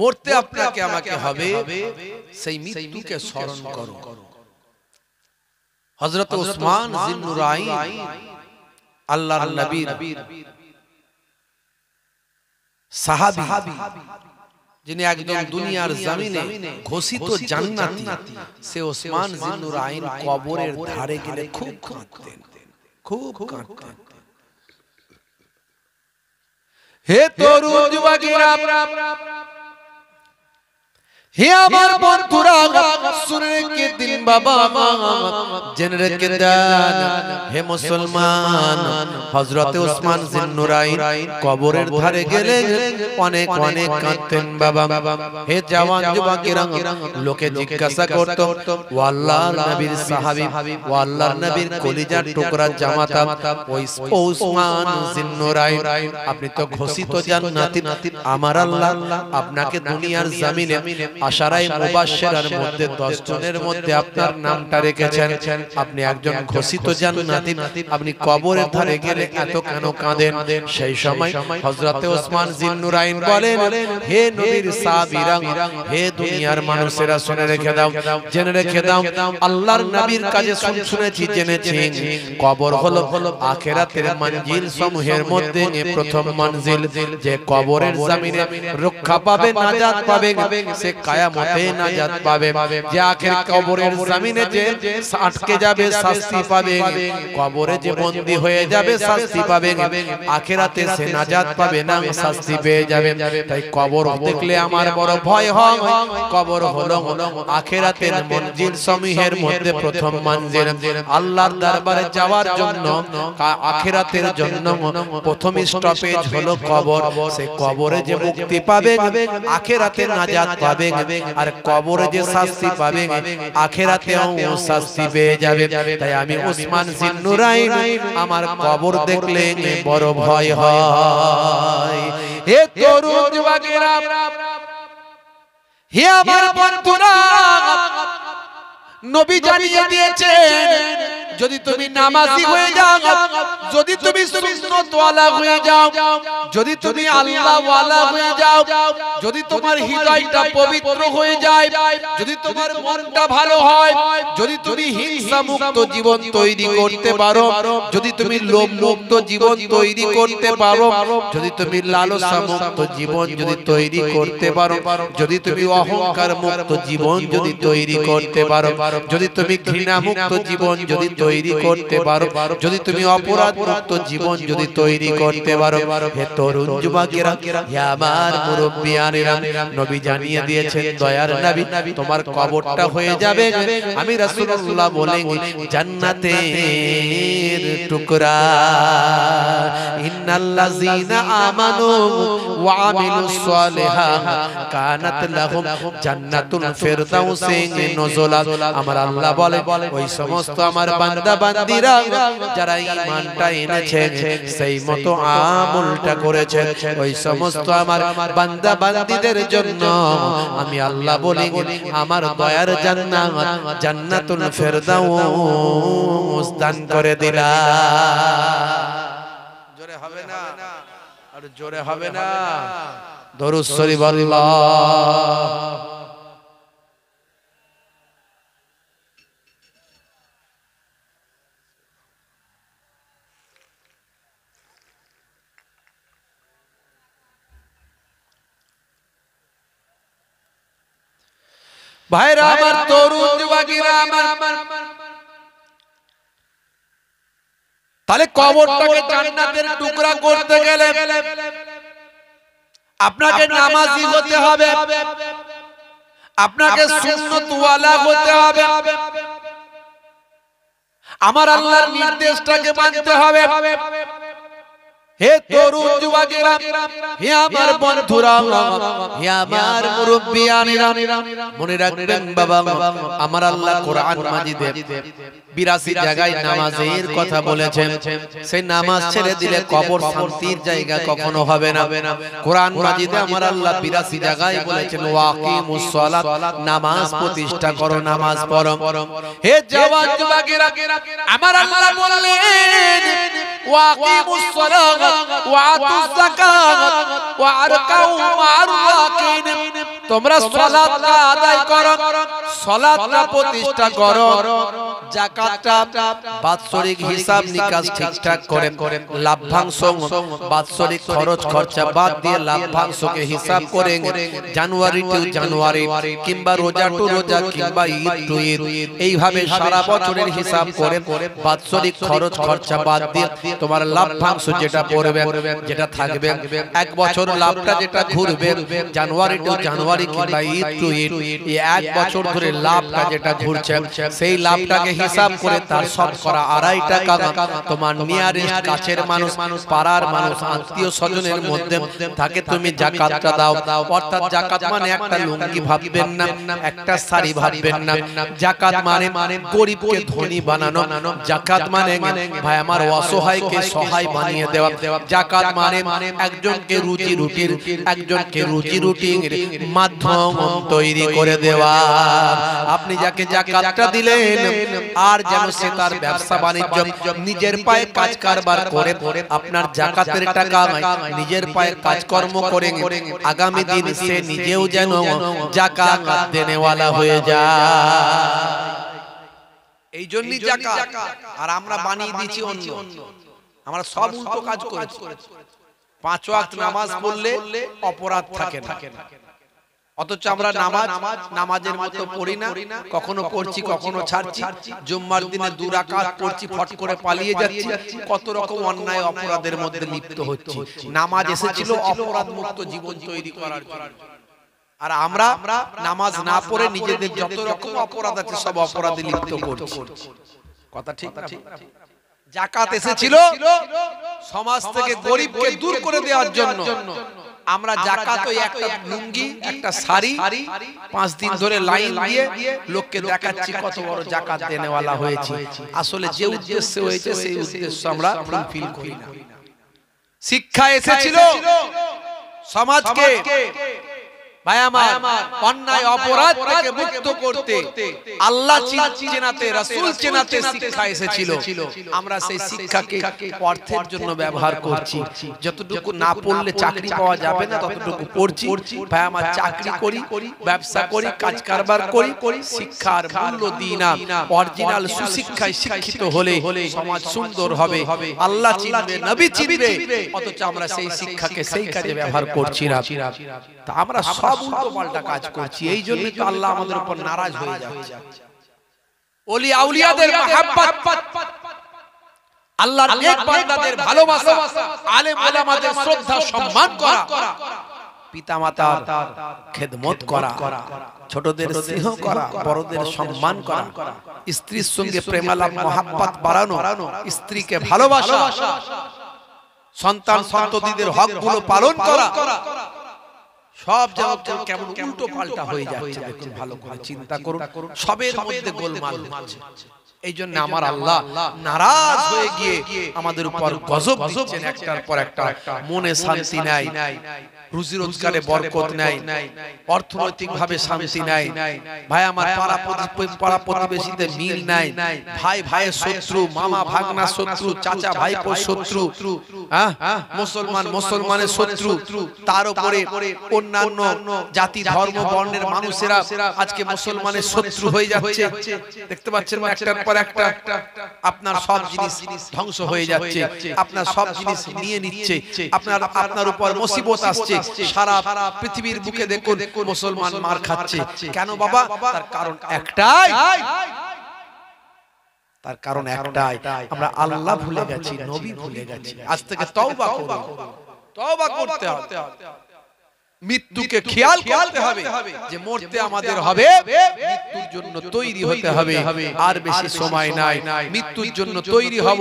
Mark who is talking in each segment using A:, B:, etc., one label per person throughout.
A: مورتے اپنا قیامہ کے حبیب سیمی تو کے سورن کرو حضرت عثمان ذن نرائی اللہ نبی صحابی جنہیں ایک جن دنیا اور زمینے گھوسی تو جنگ نہ تھی سے عثمان ذن نرائی قوابورے دھارے کے لئے خوب کھانکتے ہیں خوب کھانکتے ہیں ہے تو روج وگیرہ হে আমার বন্ধুরা শুনে রেখে দিন বাবা জেনে রেখে দেন হে মুসলমান হজরতে ওসমান জিন্নুরাই কবরের ধারে গেলে অনেক অনেক কাঁদতেন বাবা হে জওয়ান যুবকেরা লোকে জিজ্ঞাসা করত ও আল্লাহর নবীর সাহাবী ও আল্লাহর নবীর কলিজার টুকরা জামাতা ওই ওসমান জিন্নুরাই আপনি তো ঘোষিত জান্নাতি আমার আল্লাহ আপনাকে দুনিয়ার জমিনে আশারাই মুবাশশিরার মধ্যে 10 জনের মধ্যে আপনার নামটা রেখেছেন আপনি একজন ঘোষিত জান্নাতি আপনি কবরের ধারে গেলে এত কেন কাঁদেন সেই সময় হযরতে ওসমান জিন্নুরাইন বলেন হে নবীর সাহাবীরা হে দুনিয়ার মানুষেরা শুনে রেখে দাও জেনে রেখে দাও আল্লাহর নবীর কাছে শুন শুনেছি জেনেছি কবর হলো আখিরাতের মঞ্জিল সমূহের মধ্যে প্রথম মঞ্জিল যে কবরের জমিনে রক্ষা পাবে নাজাত পাবে সে কায়ামতে নাজাত পাবে যে আখের কবরের জমিনে যে আটকে যাবে শাস্তি পাবে কবরে যে বন্দী হয়ে যাবে শাস্তি পাবে আখেরাতে সে পাবে না শাস্তি পেয়ে যাবে তাই কবর দেখলে আমার বড় ভয় হয় কবর হলো আখেরাতের মঞ্জিল সমীহের মধ্যে প্রথম মঞ্জিল আল্লাহর দরবারে যাওয়ার জন্য আখেরাতের জন্য প্রথম স্টপেজ হলো কবর সে কবরে যে মুক্তি পাবে আখেরাতে নাজাত পাবে পাবে আর কবরে যে শাস্তি পাবে আখেরাতেও শাস্তি পেয়ে যাবে তাই আমি আমার কবর দেখলে বড় ভয় হয় হে হে আমার বন্ধুরা নবী জানিয়ে দিয়েছেন যদি তুমি নামাজি হয়ে যাও যদি তুমি সুন্নতওয়ালা হয়ে যাও যদি তুমি আল্লাহওয়ালা হয়ে যাও যদি তোমার হৃদয়টা পবিত্র হয়ে যায় যদি তোমার মনটা ভালো হয় যদি তুমি হিংসা মুক্ত জীবন তৈরি করতে পারো যদি তুমি লোভ মুক্ত জীবন তৈরি করতে পারো যদি তুমি লালসা মুক্ত জীবন যদি তৈরি করতে পারো যদি তুমি অহংকার মুক্ত জীবন যদি তৈরি করতে পারো যদি তুমি ঘৃণা মুক্ত জীবন যদি তৈরি করতে পারো যদি তুমি অপরাধ মুক্ত জীবন যদি তৈরি করতে পারো হে তরুণ যুবকেরা হে আমার মুরব্বিয়ানেরা নবী জানিয়ে দিয়েছেন দয়ার নবী তোমার কবরটা হয়ে যাবে আমি রাসূলুল্লাহ বলেন জান্নাতে টুকরা ইন্নাল্লাযিনা আমানু ওয়া আমিলুস সালিহাত কানাত লাহুম জান্নাতুল ফিরদাউসে নজলা আমার আল্লাহ বলে ওই সমস্ত আমার বান্দা বান্দিরা যারা ঈমানটা এনেছে সেই মতো আমলটা করেছে ওই সমস্ত আমার বান্দা বান্দিদের জন্য আমি আল্লাহ বলি আমার দয়ার জান্নাত জান্নাতুল ফেরদাউস দান করে দিলা জোরে হবে না আর জোরে হবে না
B: দরুদ শরীফ আল্লাহ
A: ভাইরা আমার তরুণ যুবকেরা আমার তাহলে কবরটাকে জান্নাতের টুকরা করতে গেলে আপনাকে নামাজি হতে হবে আপনাকে সুন্নতওয়ালা হতে হবে আমার আল্লাহর নির্দেশটাকে মানতে হবে হে তরুণ যুবকেরা হে আমার বন্ধুরা হে আমার মুরব্বিয়ানেরা মনে রাখবেন বাবা আমার আল্লাহ কোরআন মাজিদে বিরাশি জায়গায় নামাজের কথা বলেছেন সেই নামাজ ছেড়ে দিলে কবর শান্তির জায়গা কখনো হবে না কোরআন মাজিদে আমার আল্লাহ বিরাশি জায়গায় বলেছেন ওয়াকি মুসলাত নামাজ প্রতিষ্ঠা করো নামাজ পড়ো হে জওয়ান যুবকেরা আমার আল্লাহ বললেন ওয়াকি মুসলাত ওয়া আতু যাকাত ওয়া আরকাউ মা'আর রাকিন তোমরা সালাত আদায় করো সালাত প্রতিষ্ঠা করো যাকাত বাৎসরিক হিসাব নিকাশ ঠিকঠাক করে লাভ্যাংশ বাৎসরিক খরচ খরচা বাদ দিয়ে লাভ্যাংশকে হিসাব করে জানুয়ারি টু জানুয়ারি কিংবা রোজা টু রোজা কিংবা ঈদ টু ঈদ এইভাবে সারা বছরের হিসাব করে বাৎসরিক খরচ খরচা বাদ দিয়ে তোমার লাভ্যাংশ যেটা পড়বে যেটা থাকবে এক বছর লাভটা যেটা ঘুরবে জানুয়ারি টু জানুয়ারি কিংবা ঈদ টু ঈদ এক বছর ধরে লাভটা যেটা ঘুরছে সেই লাভটাকে হিসাব করে তার সব করা আড়াই টাকা তোমার নিয়ারেস্ট কাছের মানুষ পাড়ার মানুষ আত্মীয় স্বজনের মধ্যে তাকে তুমি জাকাতটা দাও অর্থাৎ জাকাত মানে একটা মানে লুঙ্গি ভাববেন না একটা শাড়ি ভাববেন না জাকাত মানে মানে গরিবকে ধনী বানানো জাকাত মানে, মানে ভাই আমার অসহায়কে সহায় বানিয়ে দেওয়া জাকাত মানে মানে একজনকে রুচি রুটির একজনকে রুচি রুটির মাধ্যম তৈরি করে দেওয়া আপনি যাকে জাকাতটা দিলেন আর যেন সে তার ব্যবসা বাণিজ্য নিজের পায়ে কাজ কারবার করে আপনার জাকাতের টাকা নিজের পায়ে কাজকর্ম করে আগামী দিন সে নিজেও যেন হয়ে যায় এই জন্যই আর আমরা বানিয়ে দিয়েছি অন্য আমরা সব কাজ করেছি পাঁচ নামাজ পড়লে অপরাধ থাকে অথচ আমরা নামাজ নামাজের মতো পড়ি না কখনো পড়ছি কখনো ছাড়ছি জুম্মার দিনে দুরাকাত পড়ছি ফট করে পালিয়ে যাচ্ছি কত রকম অন্যায় অপরাধের মধ্যে লিপ্ত হচ্ছে নামাজ এসেছিল অপরাধ মুক্ত জীবন তৈরি করার আর আমরা নামাজ না পড়ে নিজেদের যত রকম অপরাধ আছে সব অপরাধে লিপ্ত করছি কথা ঠিক জাকাত এসেছিল সমাজ থেকে গরিবকে দূর করে দেওয়ার জন্য আমরা জাকাত ওই একটা লুঙ্গি একটা শাড়ি পাঁচ দিন ধরে লাইন দিয়ে লোককে দেখাচ্ছি কত বড় জাকাত দেনেওয়ালা হয়েছে আসলে যে উদ্দেশ্য হয়েছে সেই উদ্দেশ্য আমরা ফুলফিল করি না শিক্ষা এসেছিল সমাজকে চাকরি পাওয়া যাবে না ততটুকু পড়ছি ভাই আমার চাকরি করি ব্যবসা করি কাজ কারবার করি শিক্ষার মূল্য দিই না অরিজিনাল সুশিক্ষায় শিক্ষিত হলে হলে সমাজ সুন্দর হবে আল্লাহ নবী চিনবে অথচ আমরা সেই শিক্ষাকে সেই কাজে ব্যবহার করছি না আমরা সব সব উল্টো পাল্টা কাজ করছি এই জন্য তো আল্লাহ আমাদের উপর নারাজ হয়ে যাচ্ছে ওলি আউলিয়াদের মহাব্বত আল্লাহর নেক বান্দাদের ভালোবাসা আলেম ওলামাদের শ্রদ্ধা সম্মান করা পিতামাতার খেদমত করা ছোটদের স্নেহ করা বড়দের সম্মান করা স্ত্রীর সঙ্গে প্রেম আলাপ মহাব্বত বাড়ানো স্ত্রীকে ভালোবাসা সন্তান সন্ততিদের হকগুলো পালন করা সব জবাব কেমন উল্টো পাল্টা হয়ে যাচ্ছে দেখুন ভালো করে চিন্তা করুন সবের মধ্যে গোলমাল এই জন্য আমার আল্লাহ নারাজ হয়ে গিয়ে আমাদের উপর গজব গজব একটার পর একটা মনে শান্তি নাই রুজি রোজগারে বরকত নাই অর্থনৈতিক ভাবে শান্তি নাই ভাই আমার পাড়া পাড়া প্রতিবেশীতে মিল নাই ভাই ভাইয়ের শত্রু মামা ভাগনা শত্রু চাচা ভাইপো শত্রু হ্যাঁ? হ্যাঁ? হ্যাঁ? মুসলমান মুসলমানের শত্রু তার উপরে অন্যান্য জাতি ধর্ম বর্ণের মানুষেরা আজকে মুসলমানের শত্রু হয়ে যাচ্ছে দেখতে পাচ্ছেন একটার পর একটা আপনার সব জিনিস ধ্বংস হয়ে যাচ্ছে আপনার সব জিনিস নিয়ে নিচ্ছে আপনার আপনার উপর মুসিবত আসছে সারা পৃথিবীর বুকে দেখুন মুসলমান মার খাচ্ছে কেন বাবা তার কারণ একটাই তার কারণ একটাই আমরা আল্লাহ ভুলে গেছি নবী ভুলে গেছি আজ থেকে তাও বা করতে হবে মৃত্যুকে খেয়াল করতে হবে যে মরতে আমাদের হবে মৃত্যুর জন্য তৈরি হতে হবে আর বেশি সময় নাই মৃত্যুর জন্য তৈরি হব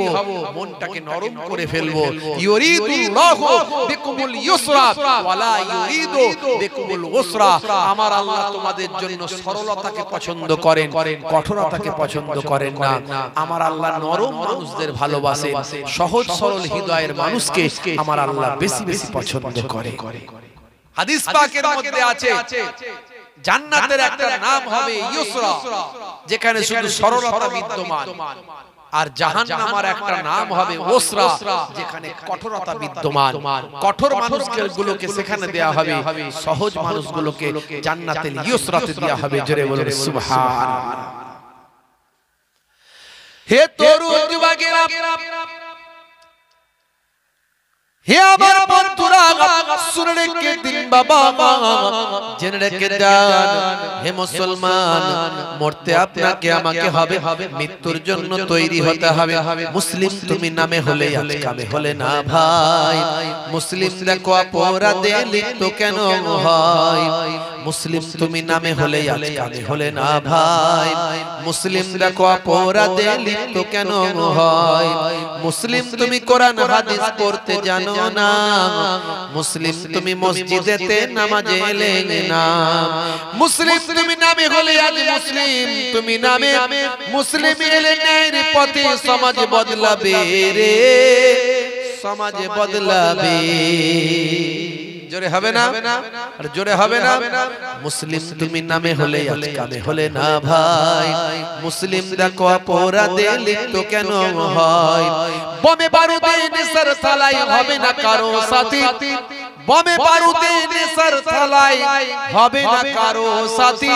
A: মনটাকে নরম করে ফেলব ইউরিদুল্লাহু বিকুমুল ইউসরা ওয়ালা ইউরিদু বিকুমুল উসরা আমার আল্লাহ তোমাদের জন্য সরলতাকে পছন্দ করেন কঠোরতাকে পছন্দ করেন না আমার আল্লাহ নরম মানুষদের ভালোবাসেন সহজ সরল হৃদয়ের মানুষকে আমার আল্লাহ বেশি বেশি পছন্দ করে হাদিস পাকের মধ্যে আছে জান্নাতের একটা নাম হবে ইউসরা যেখানে শুধু সরলতা বিদ্যমান আর জাহান্নামার একটা নাম হবে ওসরা যেখানে কঠোরতা বিদ্যমান কঠোর মানুষগুলোকে সেখানে দেয়া হবে সহজ মানুষগুলোকে জান্নাতে ইউসরাতে দেয়া হবে জোরে বলুন সুবহান হে তরুণ যুবকেরা হে আমার বন্ধুরা শুনে রেখে দিন বাবা জেনে রেখে দেন হে মুসলমান মরতে আপনাকে আমাকে হবে হবে মৃত্যুর জন্য তৈরি হতে হবে মুসলিম তুমি নামে হলে কামে হলে না ভাই মুসলিম দেখো অপরাধে লিপ্ত কেন হয় মুসলিম তুমি নামে হলে আজকালে হলে না ভাই মুসলিম দেখো অপরাধে লিপ্ত কেন হয় মুসলিম তুমি কোরআন হাদিস পড়তে জানো না মুসলিম তুমি মসজিদেতে নামাজে এলে না মুসলিম তুমি নামে হলে আজ মুসলিম তুমি নামে মুসলিম এলে ন্যায়ের পথে সমাজ বদলাবে রে সমাজে বদলাবে জোরে হবে না আর জোরে হবে না মুসলিম তুমি নামে হলে কামে হলে না ভাই মুসলিম দেখো অপরাধে লিপ্ত কেন হয় বমে বারুদে নিসার সালাই হবে না কারো সাথী বমে বারুদে নিসার থালাই হবে না কারো সাথী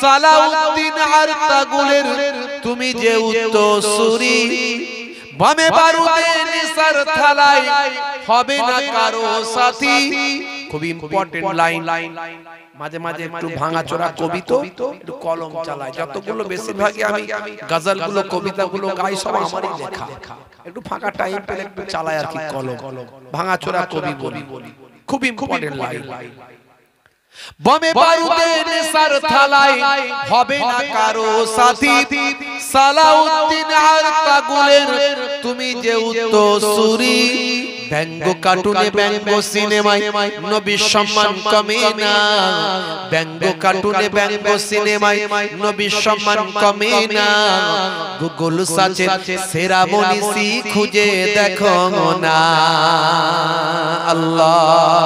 A: সালাউদ্দিন আর তাগুলের তুমি যে উত্তর সুরি বামে বারুদে নিসার থালাই হবে না কারো সাথী খুব ইম্পর্টেন্ট লাইন মাঝে মাঝে একটু ভাঙাচোরা তো একটু কলম চালায় যতগুলো বেশিরভাগই আমি গজলগুলো কবিতাগুলো গাই সব আমারই লেখা একটু ফাঁকা টাইম পেলে একটু চালায় আর কি কলম ভাঙাচোরা কবি বলি খুব ইম্পর্টেন্ট লাইন বমে বারুদে নেসার থালাই হবে না কারো সাথী সালাউদ্দিন আর কাগুলের তুমি যে উত্তরসূরি ব্যঙ্গ কার্টুনে ব্যঙ্গ সিনেমায় নবীর সম্মান কমে না ব্যঙ্গ কার্টুনে ব্যঙ্গ সিনেমায় নবীর সম্মান কমে না গুগল সাচে সেরা মনীষী খুঁজে দেখো না আল্লাহ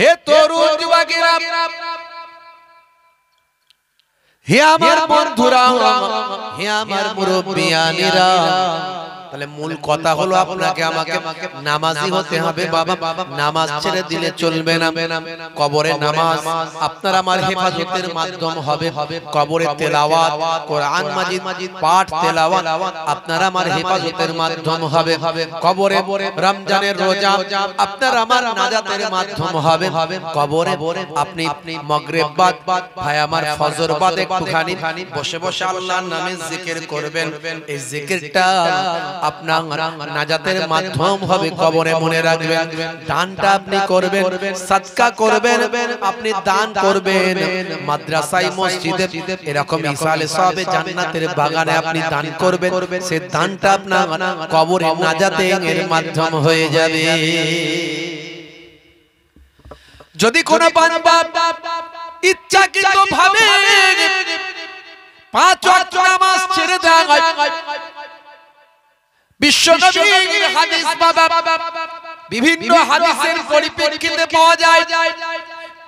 A: হে তরুণ হে আমার বন্ধুরা হে আমার মুরব্বিয়ানিরা তাহলে মূল কথা হলো আপনাকে আমাকে নামাজি হতে হবে বাবা নামাজ ছেড়ে দিলে চলবে না কবরে নামাজ আপনার আমার হেফাজতের মাধ্যম হবে হবে কবরে তেলাওয়াত কোরআন মাজিদ মাজিদ পাঠ তেলাওয়াত আপনার আমার হেফাজতের মাধ্যম হবে হবে কবরে রমজানের রোজা আপনার আমার নাজাতের মাধ্যম হবে হবে কবরে আপনি আপনি বাদ বাদ ভাই আমার ফজর বাদ একটুখানি বসে বসে আল্লাহর নামে জিকির করবেন এই জিকিরটা আপনার নাজাতের মাধ্যম হবে কবরে মনে রাখবেন দানটা আপনি করবেন সাদকা করবেন আপনি দান করবেন মাদ্রাসায় মসজিদে এরকম ইসালে সবে জান্নাতের বাগানে আপনি দান করবেন সে দানটা আপনার কবরে নাজাতে এর মাধ্যম হয়ে যাবে যদি কোন ইচ্ছাকৃত ভাবে পাঁচ নামাজ ছেড়ে দেওয়া হয় বিশ্ব নবীর হাদিস বাবা বিভিন্ন হাদিসের পরিপ্রেক্ষিতে পাওয়া যায়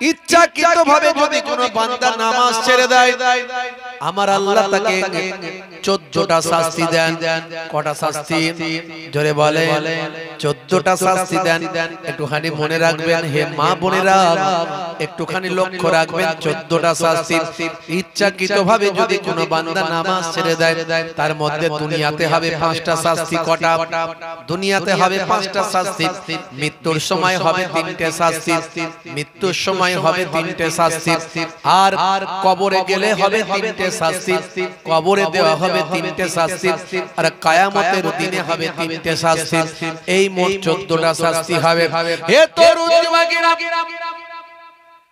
A: ইচ্ছাকৃত ভাবে যদি কোন বান্দা নামাজ ছেড়ে দেয় আমার আল্লাহ তাকে চোদ্দটা শাস্তি দেন কটা শাস্তি জোরে বলে চোদ্দটা শাস্তি দেন একটুখানি মনে রাখবেন হে মা বোনেরা একটুখানি লক্ষ্য রাখবেন চোদ্দটা শাস্তি ইচ্ছাকৃত ভাবে যদি বান্দা নামাজ ছেড়ে দেয় তার মধ্যে দুনিয়াতে হবে পাঁচটা শাস্তি কটা দুনিয়াতে হবে পাঁচটা শাস্তি মৃত্যুর সময় হবে তিনটে শাস্তি মৃত্যুর সময় সময় হবে তিনটে শাস্তি আর কবরে গেলে হবে তিনটে শাস্তি কবরে দেওয়া হবে তিনটে শাস্তি আর কায়ামতের দিনে হবে তিনটে শাস্তি এই মোট চোদ্দটা শাস্তি হবে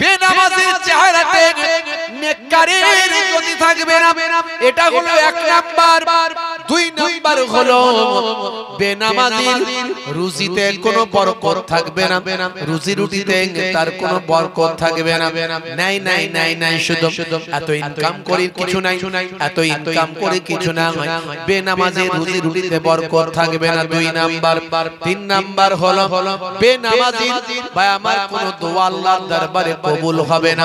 A: বেনামাজির চেহারাতে নেককারের যদি থাকবে না এটা হলো এক নাম্বার দুই নাম্বার হলো বেনামাজির রুজিতে কোনো বরকত থাকবে না রুজি রুটিতে তার কোনো বরকত থাকবে না নাই নাই নাই নাই শুধু এত ইনকাম করে কিছু নাই এত ইনকাম করি কিছু না হয় বেনামাজির রুজি রুটিতে বরকত থাকবে না দুই নাম্বার তিন নাম্বার হলো বেনামাজির বা আমার কোনো দোয়া দরবারে কবুল হবে না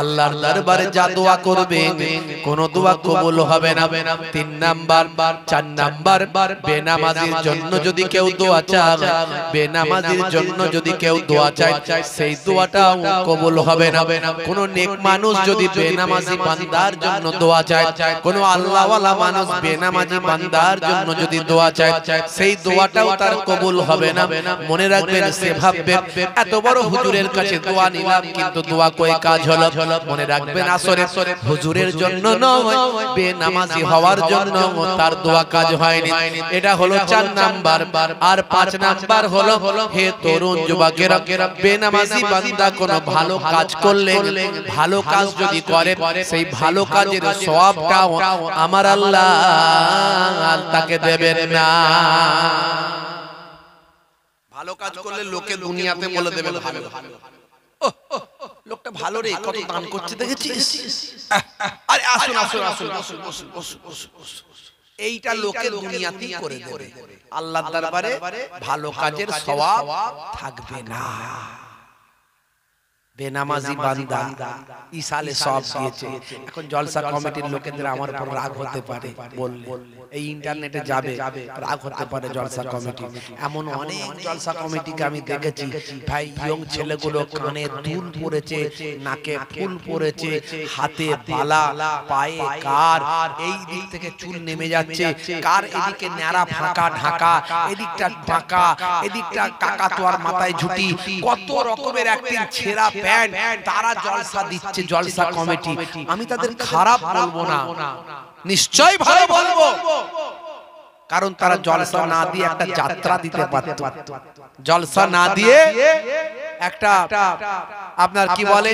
A: আল্লাহর দরবারে যা দোয়া করবে কোন দোয়া কবুল হবে না তিন নাম্বার চার নাম্বার বেনামাজির জন্য যদি কেউ দোয়া চায় বেনামাজির জন্য যদি কেউ দোয়া চায় সেই দোয়াটাও কবুল হবে না কোন নেক মানুষ যদি বেনামাজি বান্দার জন্য দোয়া চায় কোন আল্লাহওয়ালা মানুষ বেনামাজি বান্দার জন্য যদি দোয়া চায় সেই দোয়াটাও তার কবুল হবে না মনে রাখবেন সে ভাববে এত বড় হুজুরের কাছে দোয়া নিলাম কিন্তু কিন্তু দোয়া কয়ে কাজ হলো মনে রাখবেন আসরে হুজুরের জন্য নয় বেনামাজি হওয়ার জন্য তার দোয়া কাজ হয়নি এটা হলো চার নাম্বার আর পাঁচ নাম্বার হলো হে তরুণ যুবকের বেনামাজি বান্দা কোন ভালো কাজ করলে ভালো কাজ যদি করে সেই ভালো কাজের সওয়াবটাও আমার আল্লাহ তাকে দেবেন না ভালো কাজ করলে লোকে দুনিয়াতে বলে দেবে ভালো ভালো ও লোকটা ভালো রে কত দান করছে দেখেছিস আরে আসুন আসুন আসুন আসুন আসুন আসুন আসুন এইটা লোকে দুনিয়াতে করে দেবে আল্লাহ দরবারে ভালো কাজের সওয়াব থাকবে না বেনামাজি বান্দা ইসালে সব দিয়েছে এখন জলসা কমিটির লোকেদের আমার উপর রাগ হতে পারে বললে এই ইন্টারনেটে যাবে রাগ হতে পারে জলসা কমিটি এমন অনেক জলসা কমিটিকে আমি দেখেছি ভাই ইয়ং ছেলেগুলো কানে দুল পড়েছে নাকে ফুল পড়েছে হাতে বালা পায়ে কার এই দিক থেকে চুল নেমে যাচ্ছে কার এদিকে ন্যাড়া ফাঁকা ঢাকা এদিকটা ঢাকা এদিকটা কাকা তোয়ার মাথায় ঝুটি কত রকমের একটি ছেঁড়া ব্যান্ড তারা জলসা দিচ্ছে জলসা কমিটি আমি তাদের খারাপ বলবো না নিশ্চয় ভালো বলবো কারণ তারা জলসা না দিয়ে একটা যাত্রা দিতে পারত জলসা না দিয়ে একটা আপনার কি বলে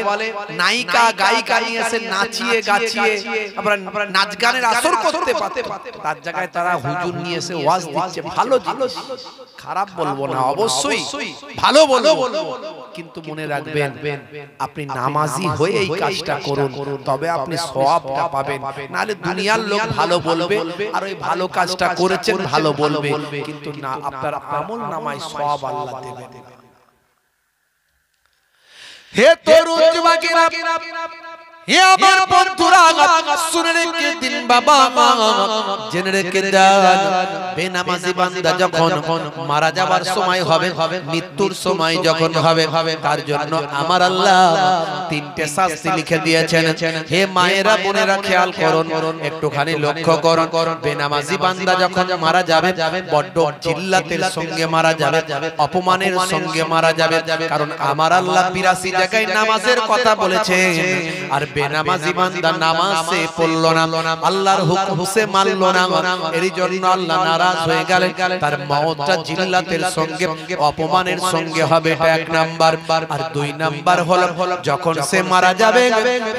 A: নায়িকা গায়িকা নিয়ে নাচিয়ে গাচিয়ে আমরা নাচ গানের আসর করতে পারতে তার জায়গায় তারা হুজুর নিয়ে এসে ওয়াজ দিচ্ছে ভালো জিনিস খারাপ বলবো না অবশ্যই ভালো বলবো কিন্তু মনে রাখবেন আপনি নামাজি হয়ে এই কাজটা করুন তবে আপনি সওয়াবটা পাবেন নালে দুনিয়ার লোক ভালো বলবে আর ওই ভালো কাজটা করেছেন ভালো বলবে কিন্তু না আপনার আমল নামায় সওয়াব আল্লাহ দেবেন تھوڑی بھی رابی رابی رابی رابی হে আমার বন্ধুরা শুনে রেখে দিন বাবা মা জেনে রেখে যান বেনামাজি বান্দা যখন মারা যাবার সময় হবে মৃত্যুর সময় যখন হবে তার জন্য আমার আল্লাহ তিনটে শাস্তি লিখে দিয়েছেন হে মায়েরা বোনেরা খেয়াল করুন একটুখানি লক্ষ্য করুন বেনামাজি বান্দা যখন মারা যাবে বড্ড জিল্লাতের সঙ্গে মারা যাবে অপমানের সঙ্গে মারা যাবে কারণ আমার আল্লাহ বিরাশি জায়গায় নামাজের কথা বলেছে আর অপমানের সঙ্গে হবে এক নাম্বার আর দুই নাম্বার যখন সে মারা যাবে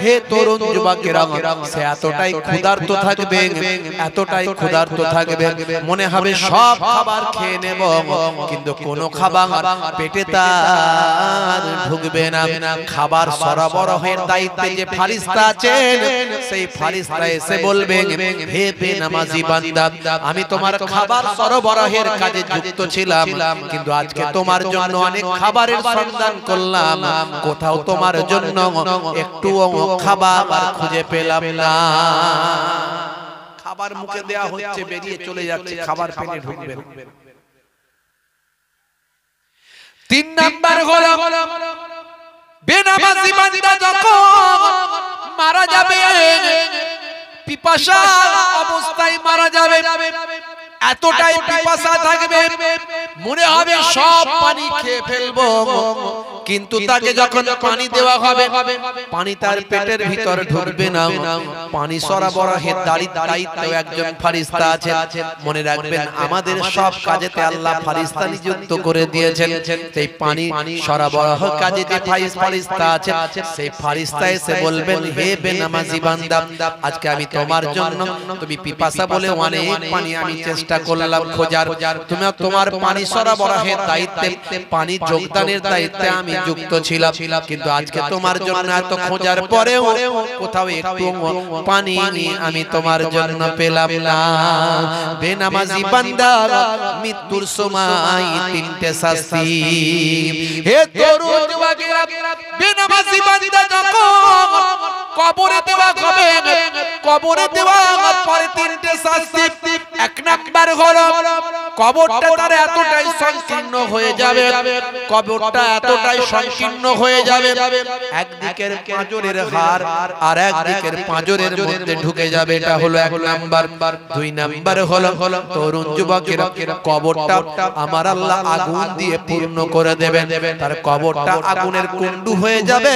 A: হে তরুণ সে এতটাই ক্ষুধার্ত থাকবে এতটাই ক্ষুধার্ত থাকবে মনে হবে সব খাবার খেয়ে নেব কিন্তু কোনো খাবার পেটে তার ঢুকবে না খাবার সরবরাহের দায়িত্বে যে ফারিস্তা আছেন সেই ফারিস্তা এসে বলবেন হে বে নামাজি বান্দা আমি তোমার খাবার সরবরাহের কাজে যুক্ত ছিলাম কিন্তু আজকে তোমার জন্য অনেক খাবারের সন্ধান করলাম কোথাও তোমার জন্য একটু খাবার খুঁজে পেলাম না খাবার মুখে দেয়া হচ্ছে বেরিয়ে চলে যাচ্ছে খাবার পেটে ঢুকবে তিন নাম্বার হলো বেনামাজি বান্দা যখন মারা যাবে পিপাসা অবস্থায় মারা যাবে এতটাই পিপাসা থাকবে মনে হবে সব পানি খেয়ে ফেলবো কিন্তু তাকে যখন পানি দেওয়া হবে পানি তার পেটের ভিতরে ঢুকবে না পানি সরবরাহের দাড়ি দায়িত্ব একজন ফারিস্তা আছে মনে রাখবেন আমাদের সব কাজেতে আল্লাহ ফারিস্তা নিযুক্ত করে দিয়েছেন সেই পানি সরাবরাহ কাজে যে ফারিস্তা আছে সেই ফারিস্তা এসে বলবেন হে বেনামাজি বান্দা আজকে আমি তোমার জন্য তুমি পিপাসা বলে অনেক পানি আমি চেষ্টা চেষ্টা করলাম খোঁজার তুমি তোমার পানি সরবরাহের দায়িত্বে পানি যোগদানের দায়িত্বে আমি যুক্ত ছিলাম কিন্তু আজকে তোমার জন্য এত খোঁজার পরেও কোথাও একটু পানি আমি তোমার জন্য পেলাম না বেনামাজি বান্দা মৃত্যুর সময় তিনটে শাস্তি হে তরুণ যুবকেরা বেনামাজি বান্দা যখন কবরে দেওয়া হবে কবরে দেওয়া পরে তিনটে শাস্তি এক নাক একবার গরম কবরটা তার এতটাই সংকীর্ণ হয়ে যাবে কবরটা এতটাই সংকীর্ণ হয়ে যাবে একদিকের পাঁচরের হার আর একদিকের পাঁচরের মধ্যে ঢুকে যাবে এটা হলো এক নাম্বার দুই নাম্বার হলো হলো তরুণ যুবকের কবরটা আমার আল্লাহ আগুন দিয়ে পূর্ণ করে দেবে তার কবরটা আগুনের কুণ্ডু হয়ে যাবে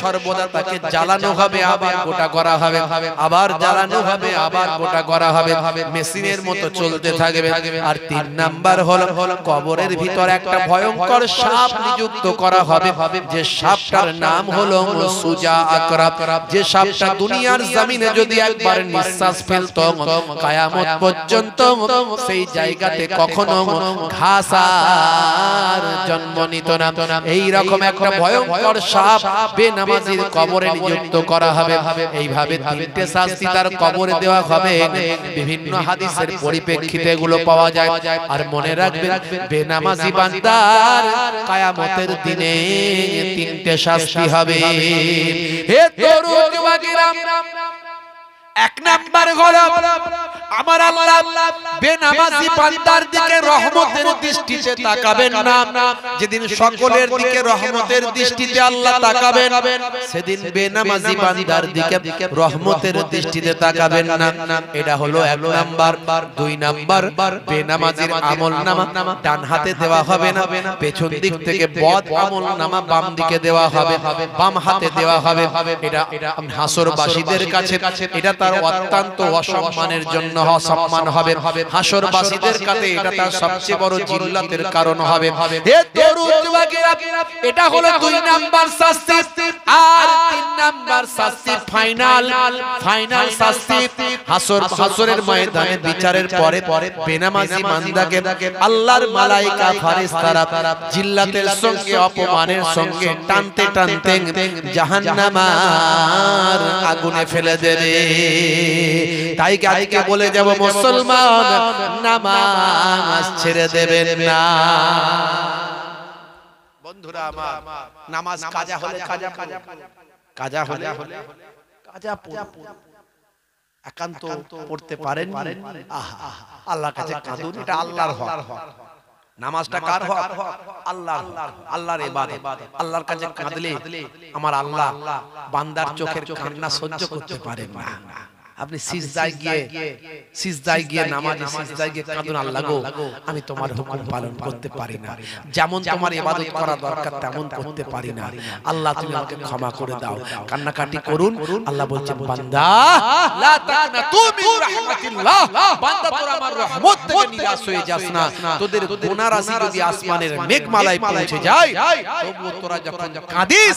A: সর্বদা তাকে জ্বালানো হবে আবার গোটা করা হবে আবার জ্বালানো হবে আবার গোটা করা হবে মেশিনের মতো চলতে থাকবে আর তিন নাম্বার হল কবরের ভিতর একটা ভয়ঙ্কর সাপ নিযুক্ত করা হবে যে সাপটার নাম হলো সুজা আকরাব যে সাপটা দুনিয়ার জমিনে যদি একবার নিঃশ্বাস ফেলত কায়ামত পর্যন্ত সেই জায়গাতে কখনো ঘাস আর জন্ম নিত না এই রকম একটা ভয়ঙ্কর সাপ বেনামাজির কবরে নিযুক্ত করা হবে এইভাবে তিনটে শাস্তি তার কবরে দেওয়া হবে বিভিন্ন হাদিসের পরিপ্রেক্ষিতে পরিপ্রেক্ষিতে এগুলো পাওয়া যায় আর মনে রাখবে বেনামাজি বান্দার কায়ামতের দিনে তিনটে শাস্তি হবে হে তরুণ বাগিরাম এক নাম্বার হল আমার আল্লাহ বেনামাজি বান্দার দিকে রহমতের দৃষ্টিতে তাকাবেন না যেদিন সকলের দিকে রহমতের দৃষ্টিতে আল্লাহ তাকাবেন সেদিন বেনামাজি বান্দার দিকে রহমতের দৃষ্টিতে তাকাবেন না এটা হলো এক নাম্বার দুই নাম্বার বেনামাজির আমল নামা ডান হাতে দেওয়া হবে না পেছন দিক থেকে বদ আমল নামা বাম দিকে দেওয়া হবে বাম হাতে দেওয়া হবে এটা হাসরবাসীদের কাছে এটা তার অত্যন্ত অসম্মানের জন্য অসম্মান হবে হাসর বাসীদের কাছে এটা তার সবচেয়ে বড় জিল্লাতের কারণ হবে হে তরুণবাগীরা এটা হলো দুই নাম্বার শাস্তি আর তিন নাম্বার শাস্তি ফাইনাল ফাইনাল শাস্তি হাসর হাসরের ময়দানে বিচারের পরে পরে বেনামাজি বান্দাকে আল্লাহর মালাইকা ফারিস্তারা জিল্লাতের সঙ্গে অপমানের সঙ্গে টানতে টানতে জাহান্নামার আগুনে ফেলে দেবে তাই আজকে বলে যাব মুসলমান নামাজ ছেড়ে দেবেন না বন্ধুরা আমার নামাজ কাজা হলে কাজা কাজা হলে কাজা একান্ত পড়তে পারেন আল্লাহ কাছে কাঁদুন এটা আল্লাহর হক নামাজটা কার হক আল্লাহ আল্লাহর ইবাদত আল্লাহর কাছে কাঁদলে আমার আল্লাহ বান্দার চোখের কান্না সহ্য করতে পারে না আপনি সিজদায় গিয়ে সিজদায় গিয়ে নামাজে সিজদায় গিয়ে কাঁদুন আল্লাহ গো আমি তোমার হুকুম পালন করতে পারি না যেমন তোমার ইবাদত করা দরকার তেমন করতে পারি না আল্লাহ তুমি আমাকে ক্ষমা করে দাও কান্নাকাটি করুন আল্লাহ বলছেন বান্দা লা তাকনা তু বি রাহমাতিল্লাহ বান্দা তোর আমার রহমত থেকে নিরাশ হয়ে যাস না তোদের গুনাহ রাশি যদি আসমানের মেঘমালায় পৌঁছে যায় তবুও তোরা যখন কাঁদিস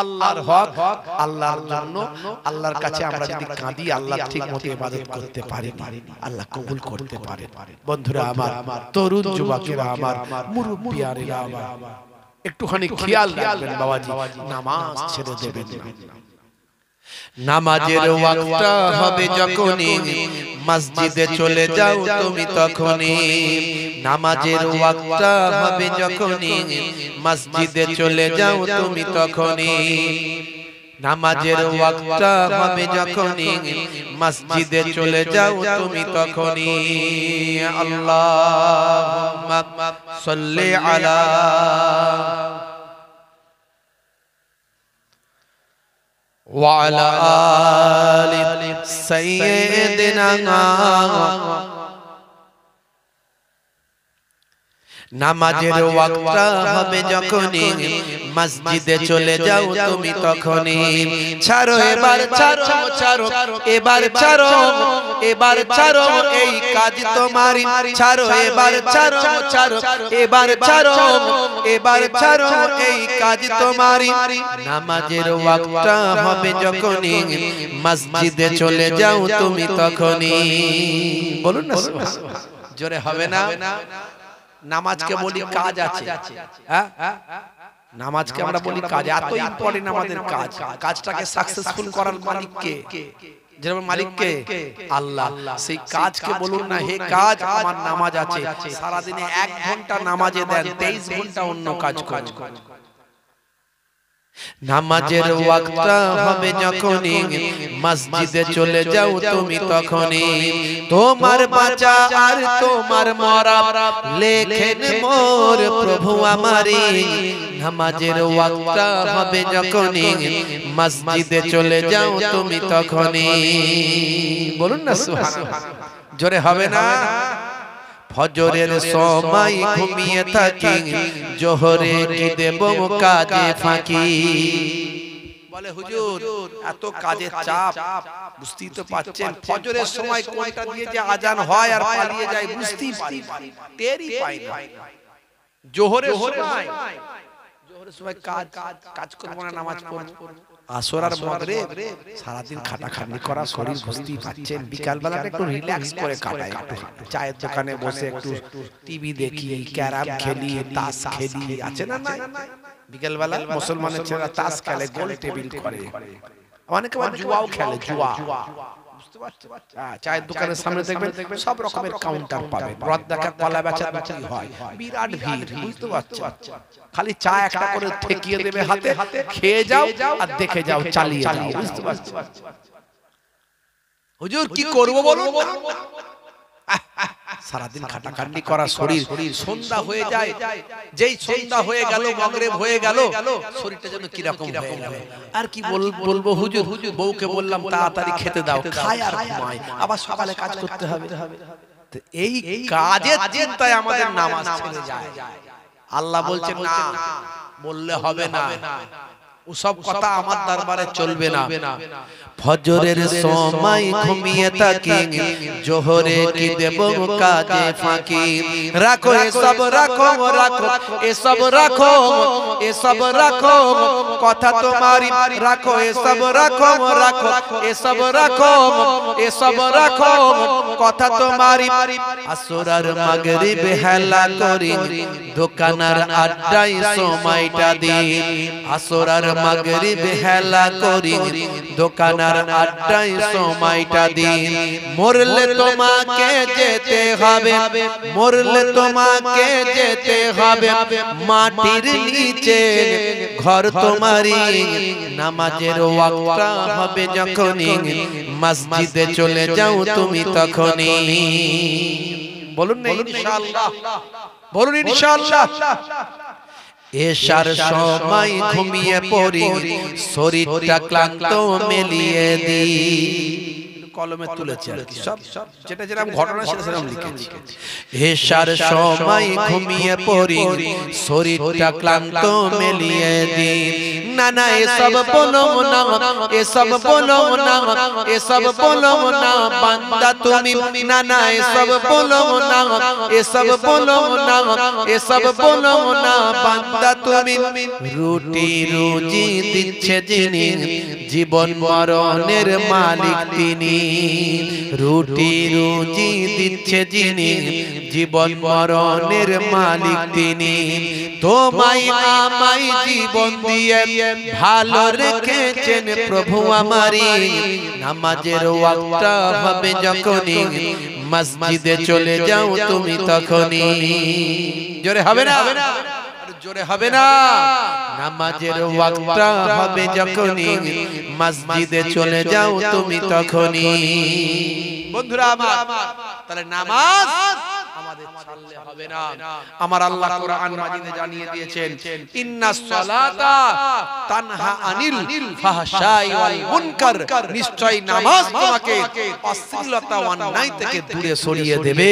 A: আল্লাহর হক আল্লাহর জন্য আল্লাহর কাছে আমরা যদি কাঁদি আল্লাহ ঠিক মতো ইবাদত করতে পারি আল্লাহ কবুল করতে পারে বন্ধুরা আমার তরুণ যুবকেরা আমার মুরব্বিয়ারেরা আমার একটুখানি খেয়াল রাখবেন বাবাজি নামাজ ছেড়ে দেবেন না নামাজের ওয়াক্তটা হবে যখনই মসজিদে চলে যাও তুমি তখনই নামাজের ওয়াক্তটা হবে যখনই মসজিদে চলে যাও তুমি তখনই নামাজের ওয়াক্তটা হবে যখনই মসজিদে চলে যাও তুমি তখনই আল্লাহ সাল্লি আলা وعلى آل سيدنا নামাজের ওয়াক্তটা হবে যখনই মসজিদে চলে যাও তুমি তখনই ছাড়ো এবার ছাড়ো ছাড়ো এবার ছাড়ো এবার ছাড়ো এই কাজ তোমারই ছাড়ো এবার ছাড়ো ছাড়ো এবার ছাড়ো এবার ছাড়ো এই কাজ তোমারই নামাজের ওয়াক্তটা হবে যখনই মসজিদে চলে যাও তুমি তখনই বলুন না জোরে হবে না নামাজকে বলি কাজ আছে হ্যাঁ? নামাজকে আমরা বলি কাজ এত ইম্পর্টেন্ট আমাদের কাজ কাজটাকে সাকসেসফুল করার মালিককে যেরকম মালিককে আল্লাহ সেই কাজকে বলুন না হে কাজ আমার নামাজ আছে সারাদিনে এক ঘন্টা নামাজে দেন তেইশ ঘন্টা অন্য কাজ কাজ নামাজের ওয়াক্তটা হবে যখনই মসজিদে চলে যাও তুমি তখনই তোমার বাঁচা আর তোমার মরা লেখেন মোর প্রভু আমারি নামাজের ওয়াক্তটা হবে যখনই মসজিদে চলে যাও তুমি তখনই বলুন না সুবহানাল্লাহ জোরে হবে না ফজরের সময় ঘুমিয়ে থাকি জোহরে কি দেব কাজে ফাঁকি বলে হুজুর এত কাজে চাপ বুঝতেই তো পাচ্ছেন ফজরের সময় কোনটা দিয়ে যে আজান হয় আর পালিয়ে যায় বুঝতেই পারি তেরি পাই না জোহরের সময় জোহরের সময় কাজ কাজ করব না নামাজ পড়ব আসর আর সারাদিন খাটাখাটনি করা শরীর বুঝতেই পাচ্ছেন বেলা একটু রিল্যাক্স করে কাটাই চায়ের দোকানে বসে একটু টিভি দেখি ক্যারাম খেলি তাস খেলি আছে না নাই বিকালবেলা মুসলমানের ছেলেরা তাস খেলে গোল টেবিল করে অনেকে জুয়াও খেলে জুয়া আচ্ছা, হ্যাঁ, চায়ের দোকানের সামনে দেখবেন সব রকমের কাউন্টার পাবেন রদ দেখা কলা বেচা বিক্রি হয় বিরাট ভিড় বুঝতে পারছো খালি চা একটা করে ঠেকিয়ে দেবে হাতে হাতে খেয়ে যাও আর দেখে যাও চালিয়ে যাও বুঝতে পারছো হুজুর কি করব বলুন সারাদিন খাটাখাটনি করা শরীর সন্ধ্যা হয়ে যায় যেই সন্ধ্যা হয়ে গেল মগরেব হয়ে গেল শরীরটা যেন কিরকম হয়ে গেল আর কি বলবো হুজুর হুজুর বউকে বললাম তাড়াতাড়ি খেতে দাও আর আবার সকালে কাজ করতে হবে এই কাজের চিন্তায় আমাদের নামাজ ছেড়ে যায় আল্লাহ বলছে না বললে হবে না ওসব কথা আমার দরবারে চলবে না ফজরের সময় ঘুমিয়ে থাকি জোহরে কি দেব কাজে ফাঁকি রাখো এসব রাখো রাখো এসব রাখো এসব রাখো কথা তোমারি রাখো এসব রাখো রাখো এসব রাখো এসব রাখো কথা তোমারি আসরার মাগরি বেহালা করি দোকানার আড্ডায় সময়টা দিন আসরার মাগরি বেহালা করি দোকানার আপনার আড্ডায় সময়টা দিন মরলে তোমাকে যেতে হবে মরলে তোমাকে যেতে হবে মাটির নিচে ঘর তোমারই নামাজের ওয়াক্তটা হবে যখনই মসজিদে চলে যাও তুমি তখনই বলুন ইনশাআল্লাহ বলুন ইনশাআল্লাহ এসার সময় ঘুমিয়ে পড়ি শরীরটা ক্লান্ত মেলিয়ে দিই কলমে তুলেছে সব যেটা যেরকম ঘটনা সেটা সেরকম লিখেছি হেসার সময় ঘুমিয়ে পড়ি শরীরটা ক্লান্ত মেলিয়ে দিই না না এসব বলো না এসব বলো না এসব বলো না বান্দা তুমি না না এসব বলো না এসব বলো না এসব বলো না বান্দা তুমি রুটি রুজি দিচ্ছে জিনি জীবন মরণের মালিক তিনি রুটি রুজি দিচ্ছে যিনি জীবন মরণের মালিক তিনি তোমাই আমাই জীবন দিয়ে ভালো রেখেছেন প্রভু আমারি নামাজের ওয়াক্তটা হবে যখনই মসজিদে চলে যাও তুমি তখনই জোরে হবে না জোরে হবে না নামাজের ওয়াক্তটা হবে যখনই মসজিদে চলে যাও তুমি তখনই বন্ধুরা আমার তাহলে নামাজ আমাদের ছাড়লে হবে না আমার আল্লাহ কোরআন মাজিদে জানিয়ে দিয়েছেন ইন্নাস সালাতা তানহা আনিল ফাহশাই ওয়াল মুনকার নিশ্চয় নামাজ তোমাকে অশ্লীলতা ও থেকে দূরে সরিয়ে দেবে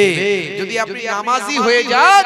A: যদি আপনি নামাজি হয়ে যান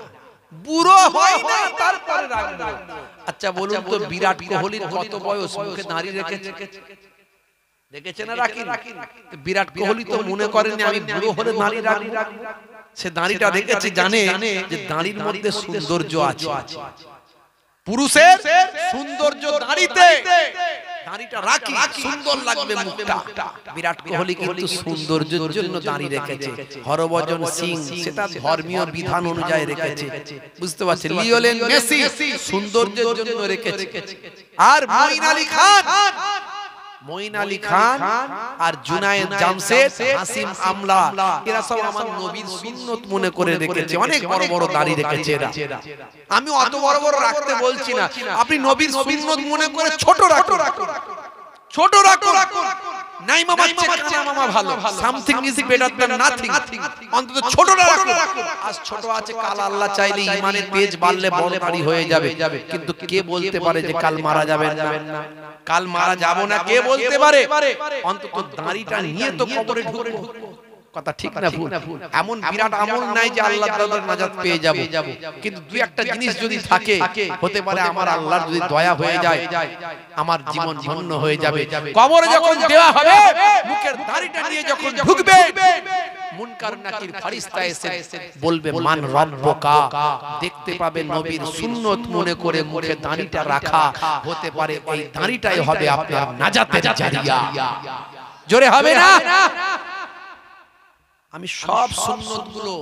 A: আচ্ছা, আচ্ছা বলুন তো বিরাট কোহলির কত বয়স মুখে দাঁড়িয়ে রেখেছে দেখেছে না রাখি
B: বিরাট কোহলি তো মনে করেন আমি বুড়ো হলে রাখি
A: সে দাঁড়িটা দেখেছে জানে যে দাঁড়ির মধ্যে সৌন্দর্য আছে পুরুষের সৌন্দর্য দাঁড়িতে দাড়িটা রাখি সুন্দর লাগবে মুখটা বিরাট কোহলি কিন্তু সৌন্দর্যের জন্য দাড়ি রেখেছে হরভজন সিং সেটা ধর্মীয় বিধান অনুযায়ী রেখেছে বুঝতে পারছি লিওলেন মেসি সৌন্দর্যের জন্য রেখেছে আর মঈন আলী খান এরা সব আমার মনে করে রেখেছে অনেক বড় বড় দাড়ি রেখেছে আমি অত বড় বড় রাখতে বলছি না আপনি নবীর সুন্নাত মনে করে ছোট রাখো ছোট রাখো রাখো নাই মামা কানা মামা ভালো something is better than nothing অন্তত ছোটটা রাখো আজ ছোট আছে কাল আল্লাহ চাইলে ইমানের তেজ বাড়লে বড় নারী হয়ে যাবে কিন্তু কে বলতে পারে যে কাল মারা যাবে না কাল মারা যাব না কে বলতে পারে অন্তত দাঁড়িটা নিয়ে তো কবরে ঢুকবো কথা ঠিক না ভুল এমন বিরাট আমল নাই যে আল্লাহ তাআলার নাজাত পেয়ে যাব কিন্তু দুই একটা জিনিস যদি থাকে হতে পারে আমার আল্লাহর যদি দয়া হয়ে যায় আমার জীবন ধন্য হয়ে যাবে কবরে যখন দেওয়া হবে মুখের দাড়িটা নিয়ে যখন ঢুকবে মুনকার নাকির ফারিস্তা এসে বলবে মান রব্বকা দেখতে পাবে নবীর সুন্নাত মনে করে মুখে দাড়িটা রাখা হতে পারে এই দাড়িটাই হবে আপনার নাজাতের জারিয়া জোরে হবে না আমি সব সুন্নতগুলো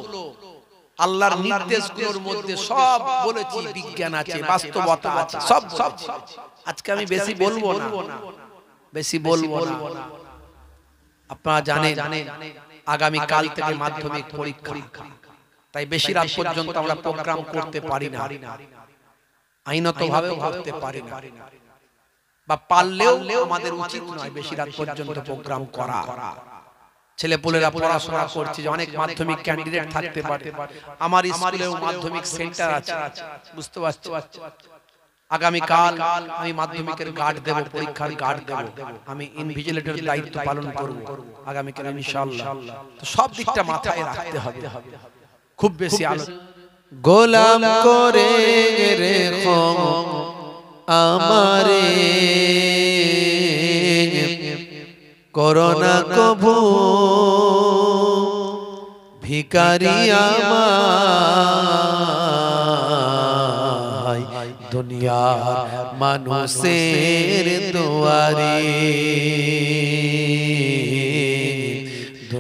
A: আল্লাহর নির্দেশগুলোর মধ্যে সব বলেছি বিজ্ঞান আছে বাস্তবতা আছে সব সব আজকে আমি বেশি বলবো না বেশি বলবো না আপনারা জানেন আগামী কাল থেকে মাধ্যমিক পরীক্ষা তাই বেশি রাত পর্যন্ত আমরা প্রোগ্রাম করতে পারি না আইনত ভাবে করতে পারি না বা পারলেও আমাদের উচিত নয় বেশি রাত পর্যন্ত প্রোগ্রাম করা ছেলে পুলেরা পড়াশোনা করছে অনেক মাধ্যমিক ক্যান্ডিডেট থাকতে পারে আমার স্কুলেও মাধ্যমিক সেন্টার আছে বুঝতে পারছো আগামী কাল আমি মাধ্যমিকের গার্ড দেব পরীক্ষার গার্ড দেব আমি ইনভিজিলেটর দায়িত্ব পালন করব আগামী কাল ইনশাআল্লাহ তো সব দিকটা মাথায় রাখতে হবে খুব বেশি আলো
B: গোলাম করে রে খম
A: আমারে করোনা কভু ভিকারি আমায় দুনিয়ার মানুষের দুয়ারে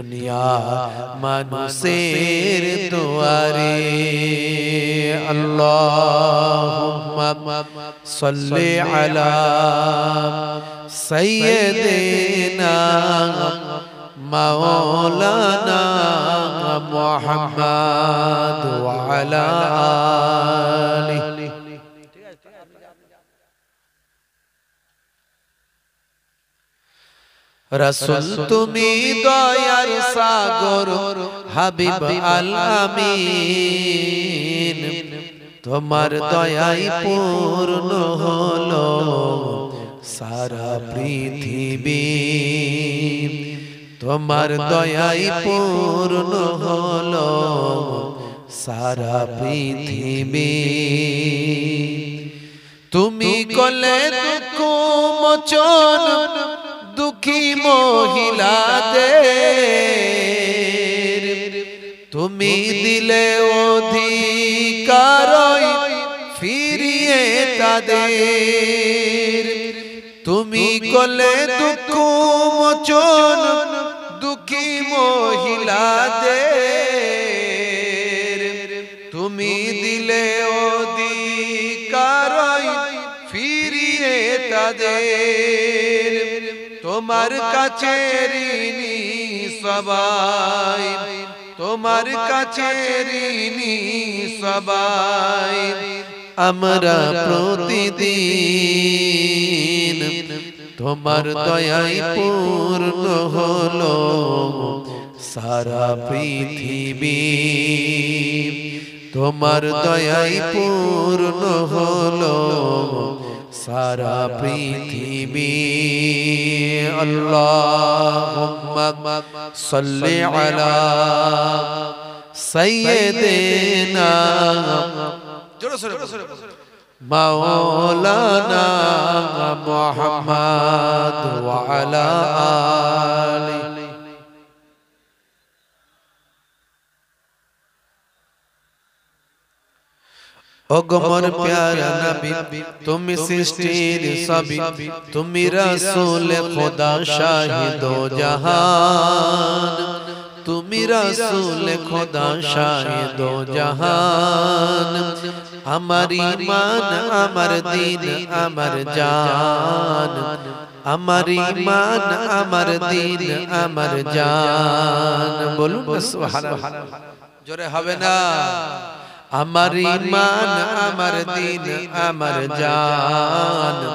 A: دنیا سیر تاری اللہم صلی علی سیدنا مولانا محمد وعلا آلہ রসুল তুমি দয়ার সাগর হাবিব আল আমিন তোমার দয়াই পূর্ণ হলো সারা পৃথিবী তোমার দয়াই পূর্ণ হলো সারা পৃথিবী তুমি কলে দুঃখ মোচন দুঃখী মহিলাদের তুমি দিলে অধিকার ফিরিয়ে তাদের তুমি কলে দুঃখ মোচন দুঃখী মহিলাদের তুমি দিলে অধিকার ফিরিয়ে তাদের তোমার কাছে ঋণী সবাই তোমার কাছে সবাই আমরা প্রতিদিন তোমার দয়াই পূর্ণ হলো সারা পৃথিবী তোমার দয়াই পূর্ণ হলো مولانا محمد وعلا آلی অগমর প্যারা নবী তুমি সৃষ্টির সবই তুমি রাসূল খোদা শাহিদ জাহান তুমি রাসূল খোদা শাহিদ জাহান আমার ঈমান আমার দ্বীন আমার জান আমার ঈমান আমার দ্বীন আমার জান বলুন সুবহানাল্লাহ জোরে হবে না
B: امر ایمان امر دین امر جان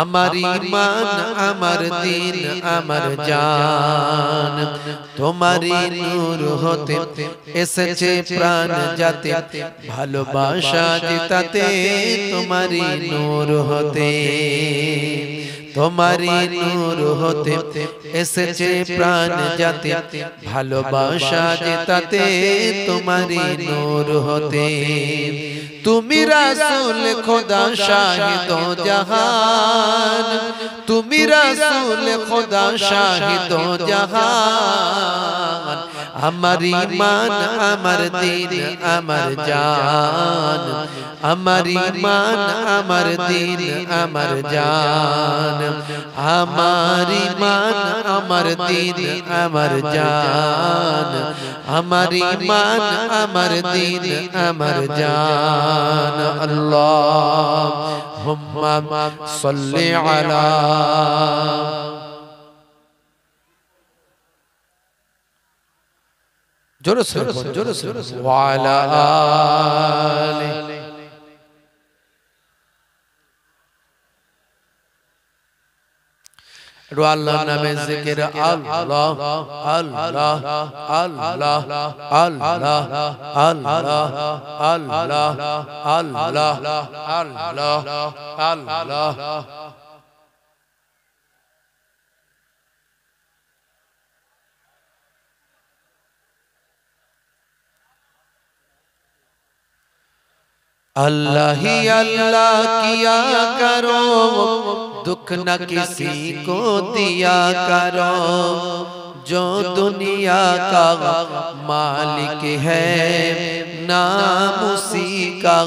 A: امر ایمان امر دین امر جان তোমারই নূর হতে এসেছে প্রাণ যাতে ভালোবাসা জিতাতে তোমারই নূর হতে তোমারই নূর হতে এসেছে প্রাণ যাতে ভালোবাসা জেতাতে তোমারই নূর হতে
B: তুমি রাসুল খোদা শাহিদ জাহান
A: তুমি রাসুল খোদা শাহিদ জাহান জান আমার ইমান আমার দিন আমার জান আমার ইমান আমার দিন আমার জান আমার ইমান আমার দিন আমার জান আমার ইমান আমার দিন আমার জান আল্লাহ হুম্মা সাল্লি আলা جرس جرس جرس وعلى آله رو الله نبي ذكر الله الله الله الله الله الله الله الله الله اللہ ہی اللہ کیا کرو دکھ نہ کسی کو دیا کرو جو دنیا کا مالک ہے نام اسی کا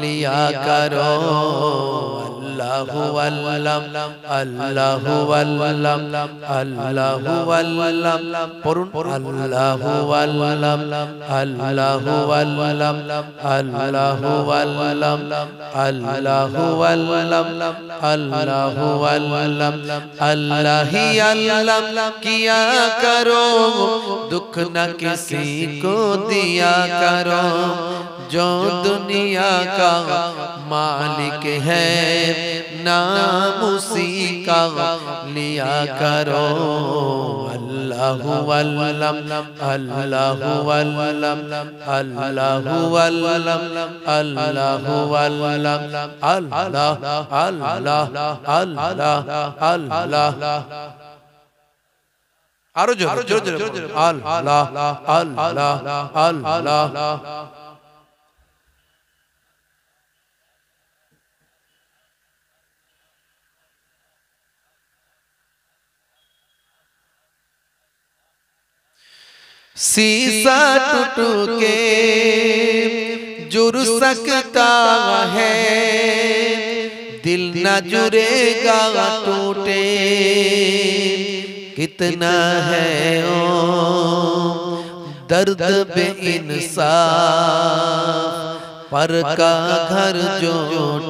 A: لیا کرو الله আল্লাহ আল্লাহ আল্লাহ আল্লাহ আল্লাহ পড়ুন আল্লাহ আল্লাহ আল্লাহ আল্লাহ আল্লাহ আল্লাহ আল্লাহ আল্লাহ আল্লাহ আল্লাহ अल्लाह ही अल्लाह किया करो दुख न किसी को दिया करो جو دنیا کا مالک ہے نام اسی کا لیا کرو اللہ اللہ اللہ سیسا ٹوٹ کے جر سکتا ہے دل نہ جرے گا ٹوٹے کتنا ہے درد بے انصاف پر کا گھر جو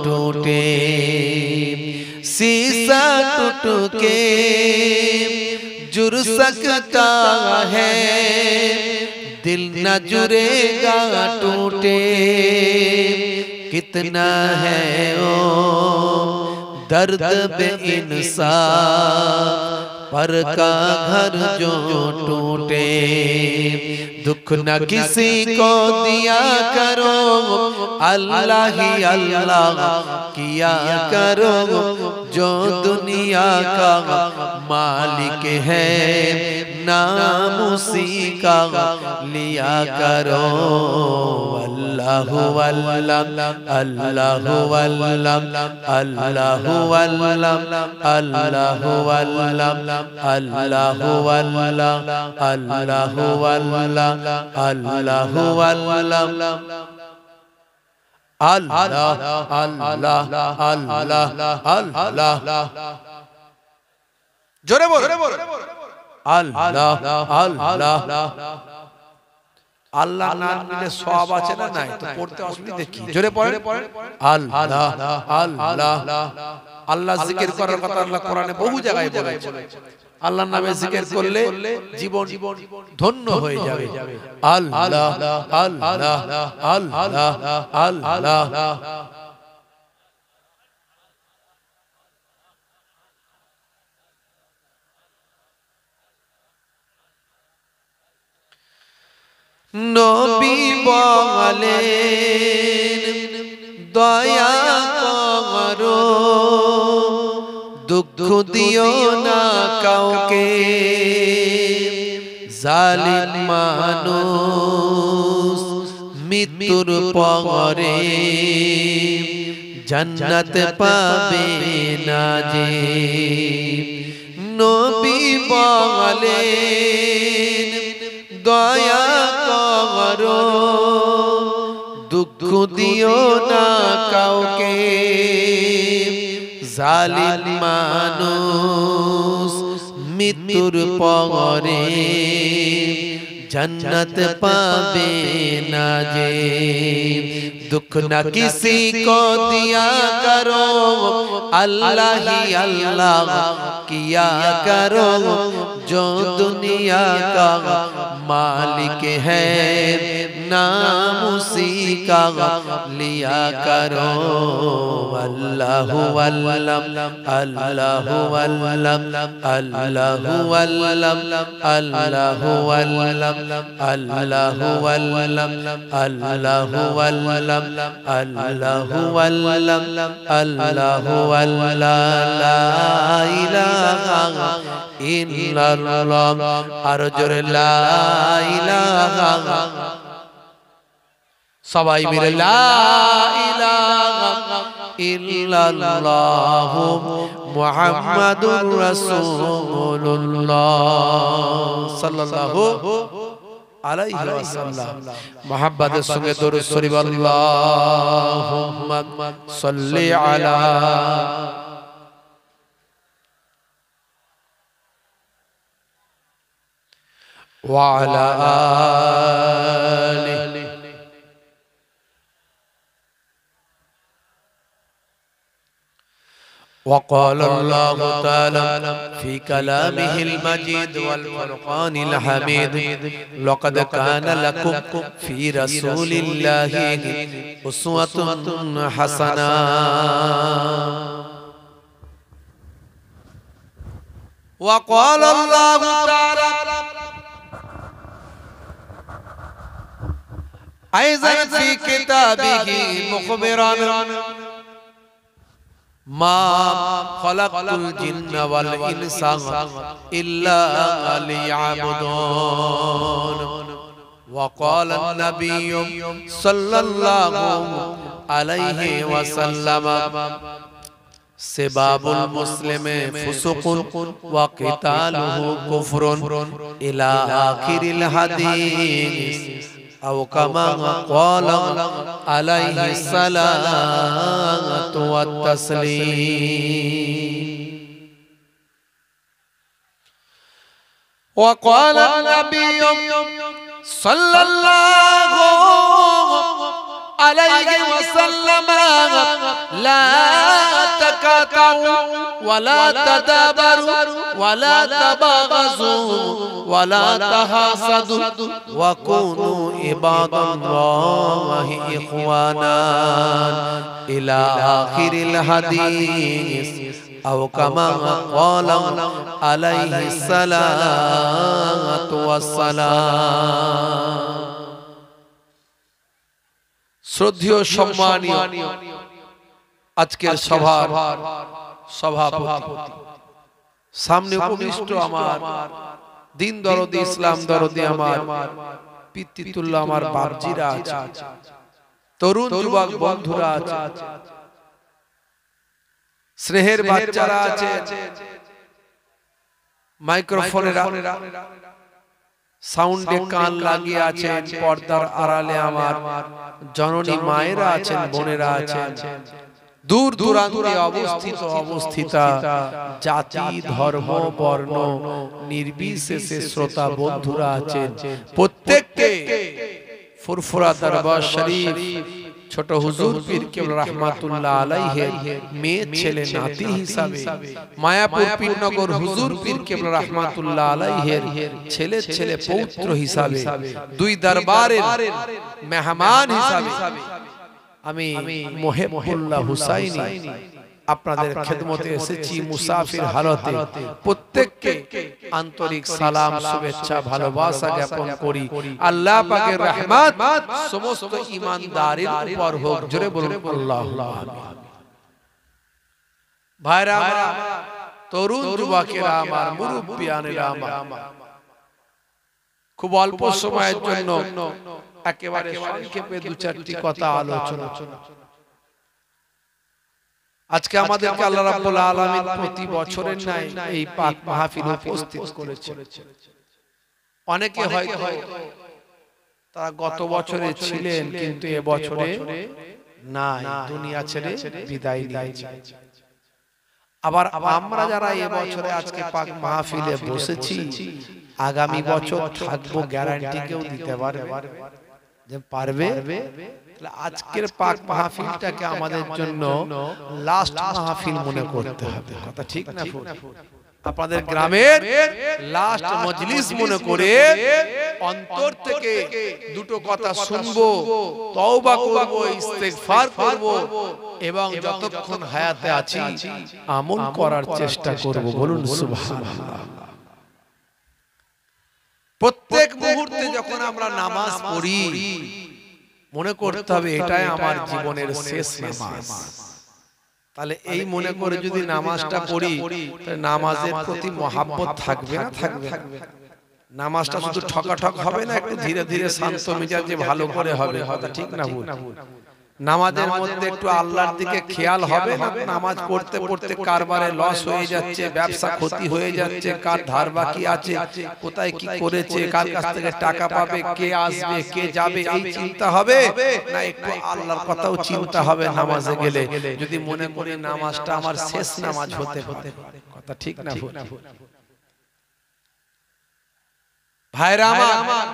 A: ٹوٹے سیسا ٹوٹ کے جر سکتا ہے دل نہ جرے گا ٹوٹے کتنا ہے درد بے انسان پر کا گھر جو ٹوٹے دکھ نہ کسی کو دیا کرو اللہ ہی اللہ کیا کرو جو دنیا کا مالک ہے نام اسی کا لیا کرو اللہ ہو اللہ لام اللہ اللہ والاملام اللہ ہو اللہ ہو اللہ ہو আল্লাহ আল্লাহ আল্লাহ আল্লাহ জোরে বল আল্লাহ আল্লাহ আল্লাহ নাম নিলে সব আছে না নাই তো পড়তে অসুবিধা কি জোরে পড়ে আল্লাহ আল্লাহ আল্লাহ জিকির করার কথা আল্লাহ কোরআনে বহু জায়গায় বলেছে আল্লাহর নামে জিকির করলে জীবন ধন্য হয়ে যাবে নবী বলেন দয়া করো দুঃখ দিও না কাউকে জালিম মানুষ মৃত্যুর পরে জন্নত পাবে না যে নবী বলেন দয়া করো দুঃখ দিও না কাউকে سال مانو متر پورے جنت پابے ناجے جے دکھ نہ کسی کو دیا کرو اللہ ہی اللہ کیا کرو جو دنیا کا مالک ہے نام اسی کا لیا کرو اللہ واللم اللہ واللم اللہ اللہ لم اللہ ہوم اللہ ہوم اللہ ہوم اللہ ہوم اللہ ہوم لم اللہ ہو الله أرجو لا صلى سواي مير لا إله إلا الله محمد رسول الله صلى الله عليه وسلم صلي على وعلى آله وقال الله تعالى في كلامه المجيد والفرقان الحميد لقد كان لكم في رسول الله أسوة حسنة وقال الله تعالى أيضا في كتابه مخبرا ما خلق الجن والإنس إلا ليعبدون وقال النبي صلى الله عليه وسلم سباب المسلم فسق وقتاله كفر إلى آخر الحديث أو كما قال عليه الصلاة والتسليم وقال النبي صلى الله عليه وسلم لا تقاطعوا ولا تدابروا ولا تباغزوا ولا تحاسدوا وكونوا عباد الله إخوانا إلى آخر الحديث أو كما قال عليه الصلاة والسلام শ্রদ্ধীয় সম্মানীয় আজকের সভার সভাপতি সামনে উপবিষ্ট আমার দিন দরদি ইসলাম দরদি আমার পিতৃতুল্য আমার বাপজিরা আছে
B: তরুণ যুবক বন্ধুরা আছে
A: স্নেহের বাচ্চারা আছে মাইক্রোফোনের সাউন্ডে কান লাগিয়ে আছেন পর্দার আড়ালে আমার জননী মায়েরা আছেন বোনেরা আছেন দূর দূরান্তে অবস্থিত অবস্থিতা জাতি ধর্ম বর্ণ নির্বিশেষে শ্রোতা বন্ধুরা আছেন প্রত্যেককে ফুরফুরা দরবার শরীফ ছোট হুজুর পীর কেবল রহমাতুল্লাহ আলাইহি মেয়ে ছেলে নাতি হিসাবে মায়াপুর পীরনগর হুজুর পীর কেবল রহমাতুল্লাহ আলাইহি ছেলে ছেলে পৌত্র হিসাবে দুই দরবারের মেহমান হিসাবে আমি মোহেবুল্লাহ হুসাইনি আপনাদের খেদমতে এসেছি মুসাফির হালতে প্রত্যেককে আন্তরিক সালাম শুভেচ্ছা ভালোবাসা জ্ঞাপন করি আল্লাহ পাকের রহমত সমস্ত ইমানদারের উপর হোক জোরে বলুন আল্লাহু আকবার ভাইরা আমার তরুণ যুবকেরা আমার মুরব্বিয়ানেরা আমার খুব অল্প সময়ের জন্য একেবারে সংক্ষেপে দু চারটি কথা আলোচনা আজকে আমাদেরকে আল্লাহ রাব্বুল আলামিন প্রতি বছরের ন্যায় এই পাক মাহফিল উপস্থিত করেছে অনেকে হয়তো তারা গত বছরে ছিলেন কিন্তু এ বছরে নাই দুনিয়া ছেড়ে বিদায় নিয়েছে আবার আমরা যারা এ বছরে আজকে পাক মাহফিলে বসেছি আগামী বছর থাকবো গ্যারান্টি কেউ দিতে পারবে যে পারবে আজকের পাক মাহফিলটাকে আমাদের জন্য লাস্ট মাহফিল মনে করতে হবে কথা ঠিক না আপনাদের গ্রামের লাস্ট মজলিস মনে করে অন্তর থেকে দুটো কথা শুনবো তওবা করব ইস্তেগফার করব এবং যতক্ষণ হায়াতে আছি আমল করার চেষ্টা করব বলুন সুবহানাল্লাহ প্রত্যেক মুহূর্তে যখন আমরা নামাজ পড়ি মনে করতে হবে এটাই আমার জীবনের শেষ নামাজ তাহলে এই মনে করে যদি নামাজটা পড়ি নামাজের প্রতি মহাব্বত থাকবে না থাকবে নামাজটা শুধু ঠকাঠক হবে না একটু ধীরে ধীরে শান্ত যে ভালো করে হবে হয়তো ঠিক না ভুল নামাজের মধ্যে একটু আল্লাহর দিকে খেয়াল হবে না নামাজ পড়তে পড়তে কারবারে লস হয়ে যাচ্ছে ব্যবসা ক্ষতি হয়ে যাচ্ছে কার ধার বাকি আছে কোথায় কি করেছে কার কাছ থেকে টাকা পাবে কে আসবে কে যাবে এই চিন্তা হবে না একটু আল্লাহর কথাও চিন্তা হবে নামাজে গেলে যদি মনে করি নামাজটা আমার শেষ নামাজ হতে হতে কথা ঠিক না ভাইরা আমার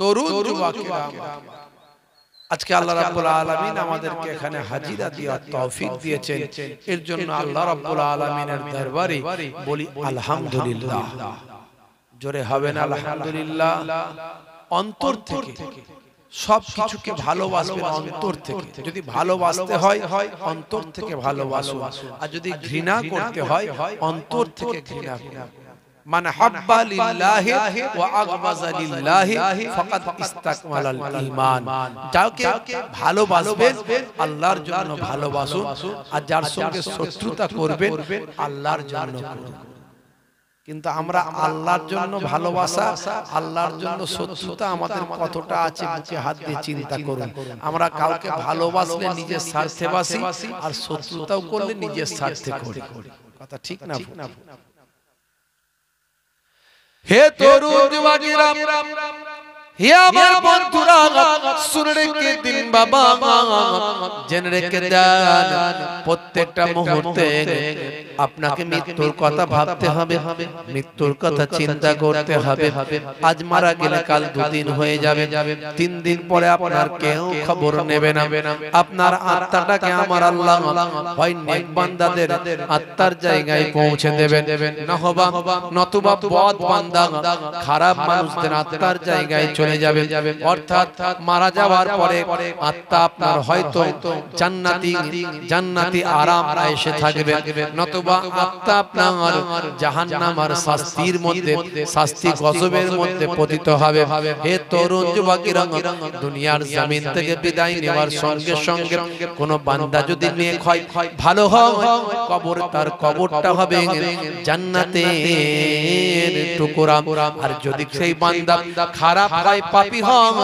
A: তরুণ যুবকেরা আমার আজকে আল্লাহ রাব্বুল আলামিন আমাদেরকে এখানে হাজিরা দিয়া তৌফিক দিয়েছেন এর জন্য আল্লাহ রাব্বুল আলামিনের দরবারে বলি আলহামদুলিল্লাহ জোরে হবে না আলহামদুলিল্লাহ অন্তর থেকে সব কিছুকে ভালোবাসবেন অন্তর থেকে যদি ভালোবাসতে হয় অন্তর থেকে ভালোবাসো আর যদি ঘৃণা করতে হয় অন্তর থেকে ঘৃণা করো মান হাব্বা লিল্লাহ ওয়া আগমাজা লিল্লাহ ফাকাদ ইসতাকমালাল ঈমান যাকে ভালোবাসবেন আল্লাহর জন্য ভালোবাসুন আর যার সঙ্গে শত্রুতা করবেন আল্লাহর জন্য করুন কিন্তু আমরা আল্লাহর জন্য ভালোবাসা আল্লাহর জন্য শত্রুতা আমাদের কতটা আছে বুকে হাত দিয়ে চিন্তা করুন আমরা কাউকে ভালোবাসলে নিজের স্বার্থে বাসি আর শত্রুতাও করলে নিজের স্বার্থে করি কথা ঠিক না हे तोरु दिवागी राम হে আমার বন্ধুরা রেখে দিন বাবা জেনে রেখে দেন প্রত্যেকটা মুহূর্তে আপনাকে মৃত্যুর কথা ভাবতে হবে মৃত্যুর কথা চিন্তা করতে হবে আজ মারা গেলে কাল দুদিন হয়ে যাবে তিন দিন পরে আপনার কেউ খবর নেবে না আপনার আত্মাটাকে আমার আল্লাহ হয় নেক বান্দাদের আত্মার জায়গায় পৌঁছে দেবেন নহবা নতুবা বদ বান্দা খারাপ মানুষদের আত্মার জায়গায় চলে যাবে অর্থাৎ মারা যাওয়ার পরে আত্মা আপনার হয়তো জান্নাতি জান্নাতি আরাম এসে থাকবে নতুবা আত্মা আপনার জাহান্নাম আর শাস্তির মধ্যে শাস্তি গজবের মধ্যে পতিত হবে হে তরুণ যুবকের দুনিয়ার জমিন থেকে বিদায় নেওয়ার সঙ্গে সঙ্গে কোন বান্দা যদি নিয়ে ক্ষয় ক্ষয় ভালো হয় কবর তার কবরটা হবে জান্নাতে টুকরা আর যদি সেই বান্দা খারাপ পায় পাপি হম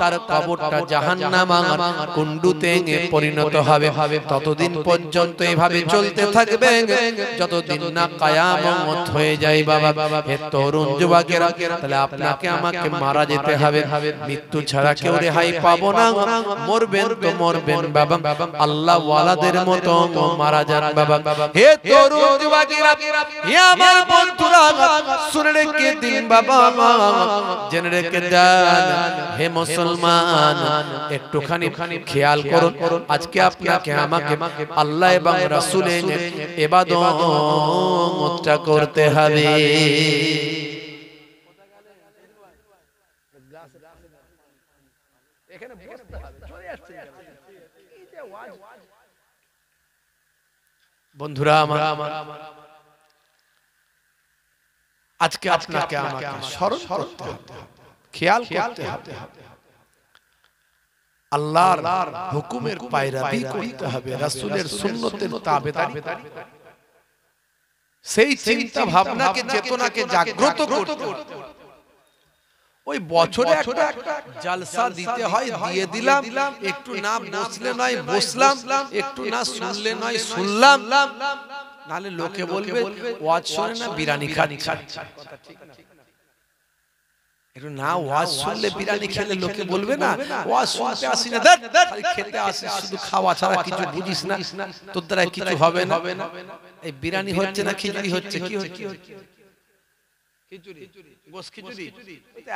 A: তার কবরটা জাহান্নামার কুণ্ডুতে পরিণত হবে হবে ততদিন পর্যন্ত এভাবে চলতে থাকবে যতদিন না কায়ামত হয়ে যায় বাবা হে তরুণ যুবকের তাহলে আপনাকে আমাকে মারা যেতে হবে হবে মৃত্যু ছাড়া কেউ রেহাই পাবো না মরবেন তো মরবেন বাবা আল্লাহ ওয়ালাদের মতো মারা যান বাবা হে তরুণ যুবকের হে আমার বন্ধুরা শুনে রেখে দিন বাবা জেনে রেখে যা হে মুসলমান একটুখানি খেয়াল আজকে আপনাকে আমাকে আল্লাহ এবং এবাদতটা করতে হবে বন্ধুরা আমার আজকে আপনাকে আমাকে স্মরণ খেয়াল করতে হবে আল্লাহর হুকুমের পায়রাবি করতে হবে রাসূলের সুন্নতের তাবেদারি সেই চিন্তা ভাবনাকে চেতনাকে জাগ্রত করতে ওই বছরে একটা জলসা দিতে হয় দিয়ে দিলাম একটু না বসলে নয় বসলাম একটু না শুনলে নয় শুনলাম নালে লোকে বলবে ওয়াজ শুনে না বিরানি খানি খানি কথা ঠিক আছে না ওয়াজ শুনলে বিরিয়ানি খেলে লোকে বলবে না ওয়াজ শুনতে আসি না খেতে আসি শুধু খাওয়া ছাড়া কিছু বুঝিস না তোর দ্বারা কিছু হবে না এই বিরিয়ানি হচ্ছে না খিচুড়ি হচ্ছে কি হচ্ছে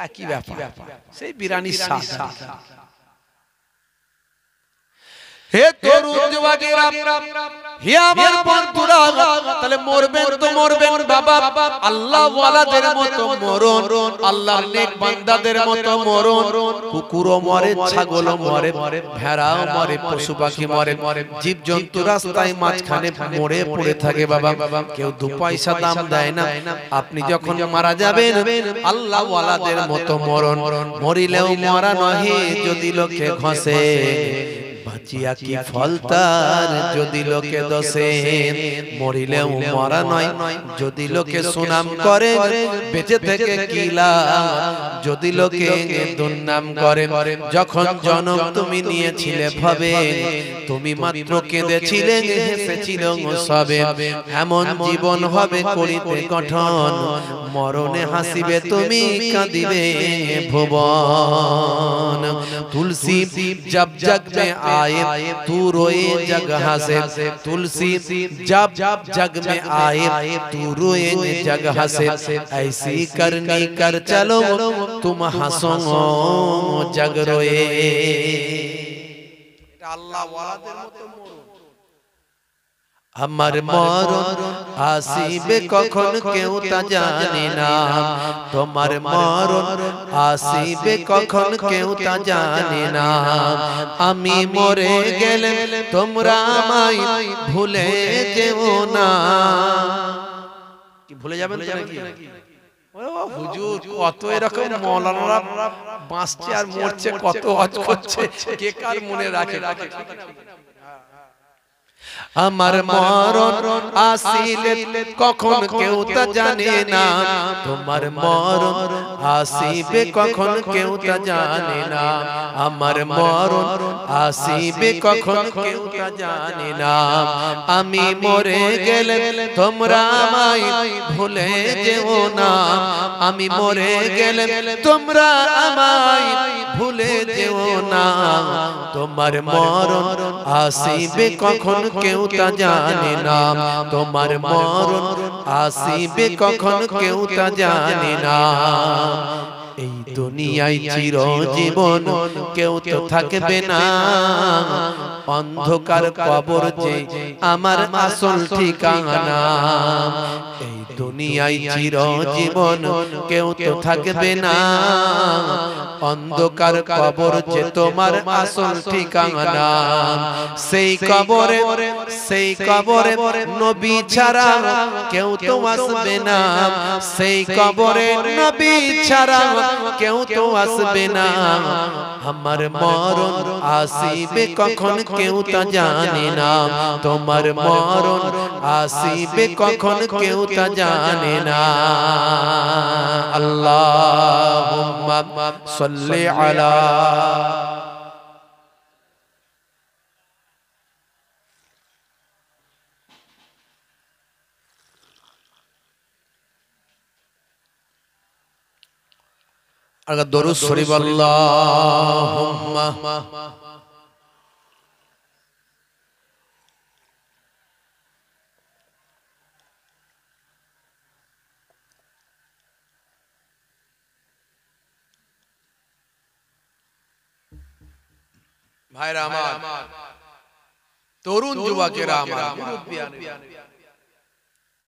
A: একই ব্যাপার সেই বিরিয়ানির হে তরুণ
B: হে আমার বন্ধুরা তাহলে
A: মরবেন তো মরবেন বাবা আল্লাহ ওয়ালাদের মতো মরণ আল্লাহর নেক বান্দাদের মতো মরণ কুকুরও মরে ছাগলও মরে ভেড়াও মরে পশু পাখি মরে জীব জন্তু রাস্তায় মাঝখানে মরে পড়ে থাকে বাবা কেউ দু পয়সা দাম দেয় না আপনি যখন মারা যাবেন আল্লাহ ওয়ালাদের মতো মরণ মরিলেও মরা নহে যদি লোকে ঘষে কি ফল তার যদি লোকে দোষে মরিলে মরা নয় যদি লোকে সুনাম করে বেঁচে থেকে যদি লোকে দুর্নাম করে যখন জনক তুমি নিয়েছিলে ভবে তুমি মাত্র কেঁদেছিলে সবে এমন জীবন হবে করিতে গঠন মরণে হাসিবে তুমি কাঁদিবে ভুবন তুলসী জব জগ আয় تو روئے جگہ سے تلسی جب جب جگ میں آئے تو روئے جگہ سے ایسی کرنی کر چلو تم ہنسو جگ روئے اللہ والا আমার মরণ আসিবে কখন কেউ তা জানি না তোমার মরণ আসিবে কখন কেউ তা জানি না আমি মরে গেলে তোমরা আমায় ভুলে যেও না কি ভুলে যাবেন নাকি হুজুর কত এরকম মৌলানারা বাঁচছে আর মরছে কত হজ করছে কে কার মনে রাখে রাখে আমার মরণ আসিলে কখন কেউ তা জানে না তোমার মরণ আসিবে কখন কেউ তা জানে না আমার মরণ আসিবে কখন কেউ তা জানে না আমি মরে গেলে তোমরা আমায় ভুলে যেও না আমি মরে গেলে তোমরা আমায় ভুলে যেও না তোমার মরণ আসিবে কখন কেউ কেউটা জানে না তোমার মরণ আসিবে কখন কেউ জানে না
B: এই দুনিয়ায় জীবন কেউ তো থাকবে না
A: অন্ধকার কবর যে আমার আসল ঠিকানা এই দুনিয়ায় চির জীবন কেউ তো থাকবে না অন্ধকার কবর যে তোমার আসল ঠিকানা সেই কবরে সেই কবরে নবী ছাড়া কেউ তো আসবে না সেই কবরে নবী ছাড়া কেউ তো আসবে না আমার মরণ আসিবে কখন কেউ তা জানে না তোমার মরণ আসিবে কখন কেউ তা জানে না আল্লাহ সল্লে আলা अगर दरुद शरीफ अल्लाह ভাইরা আমার
B: তরুণ যুবকেরা আমার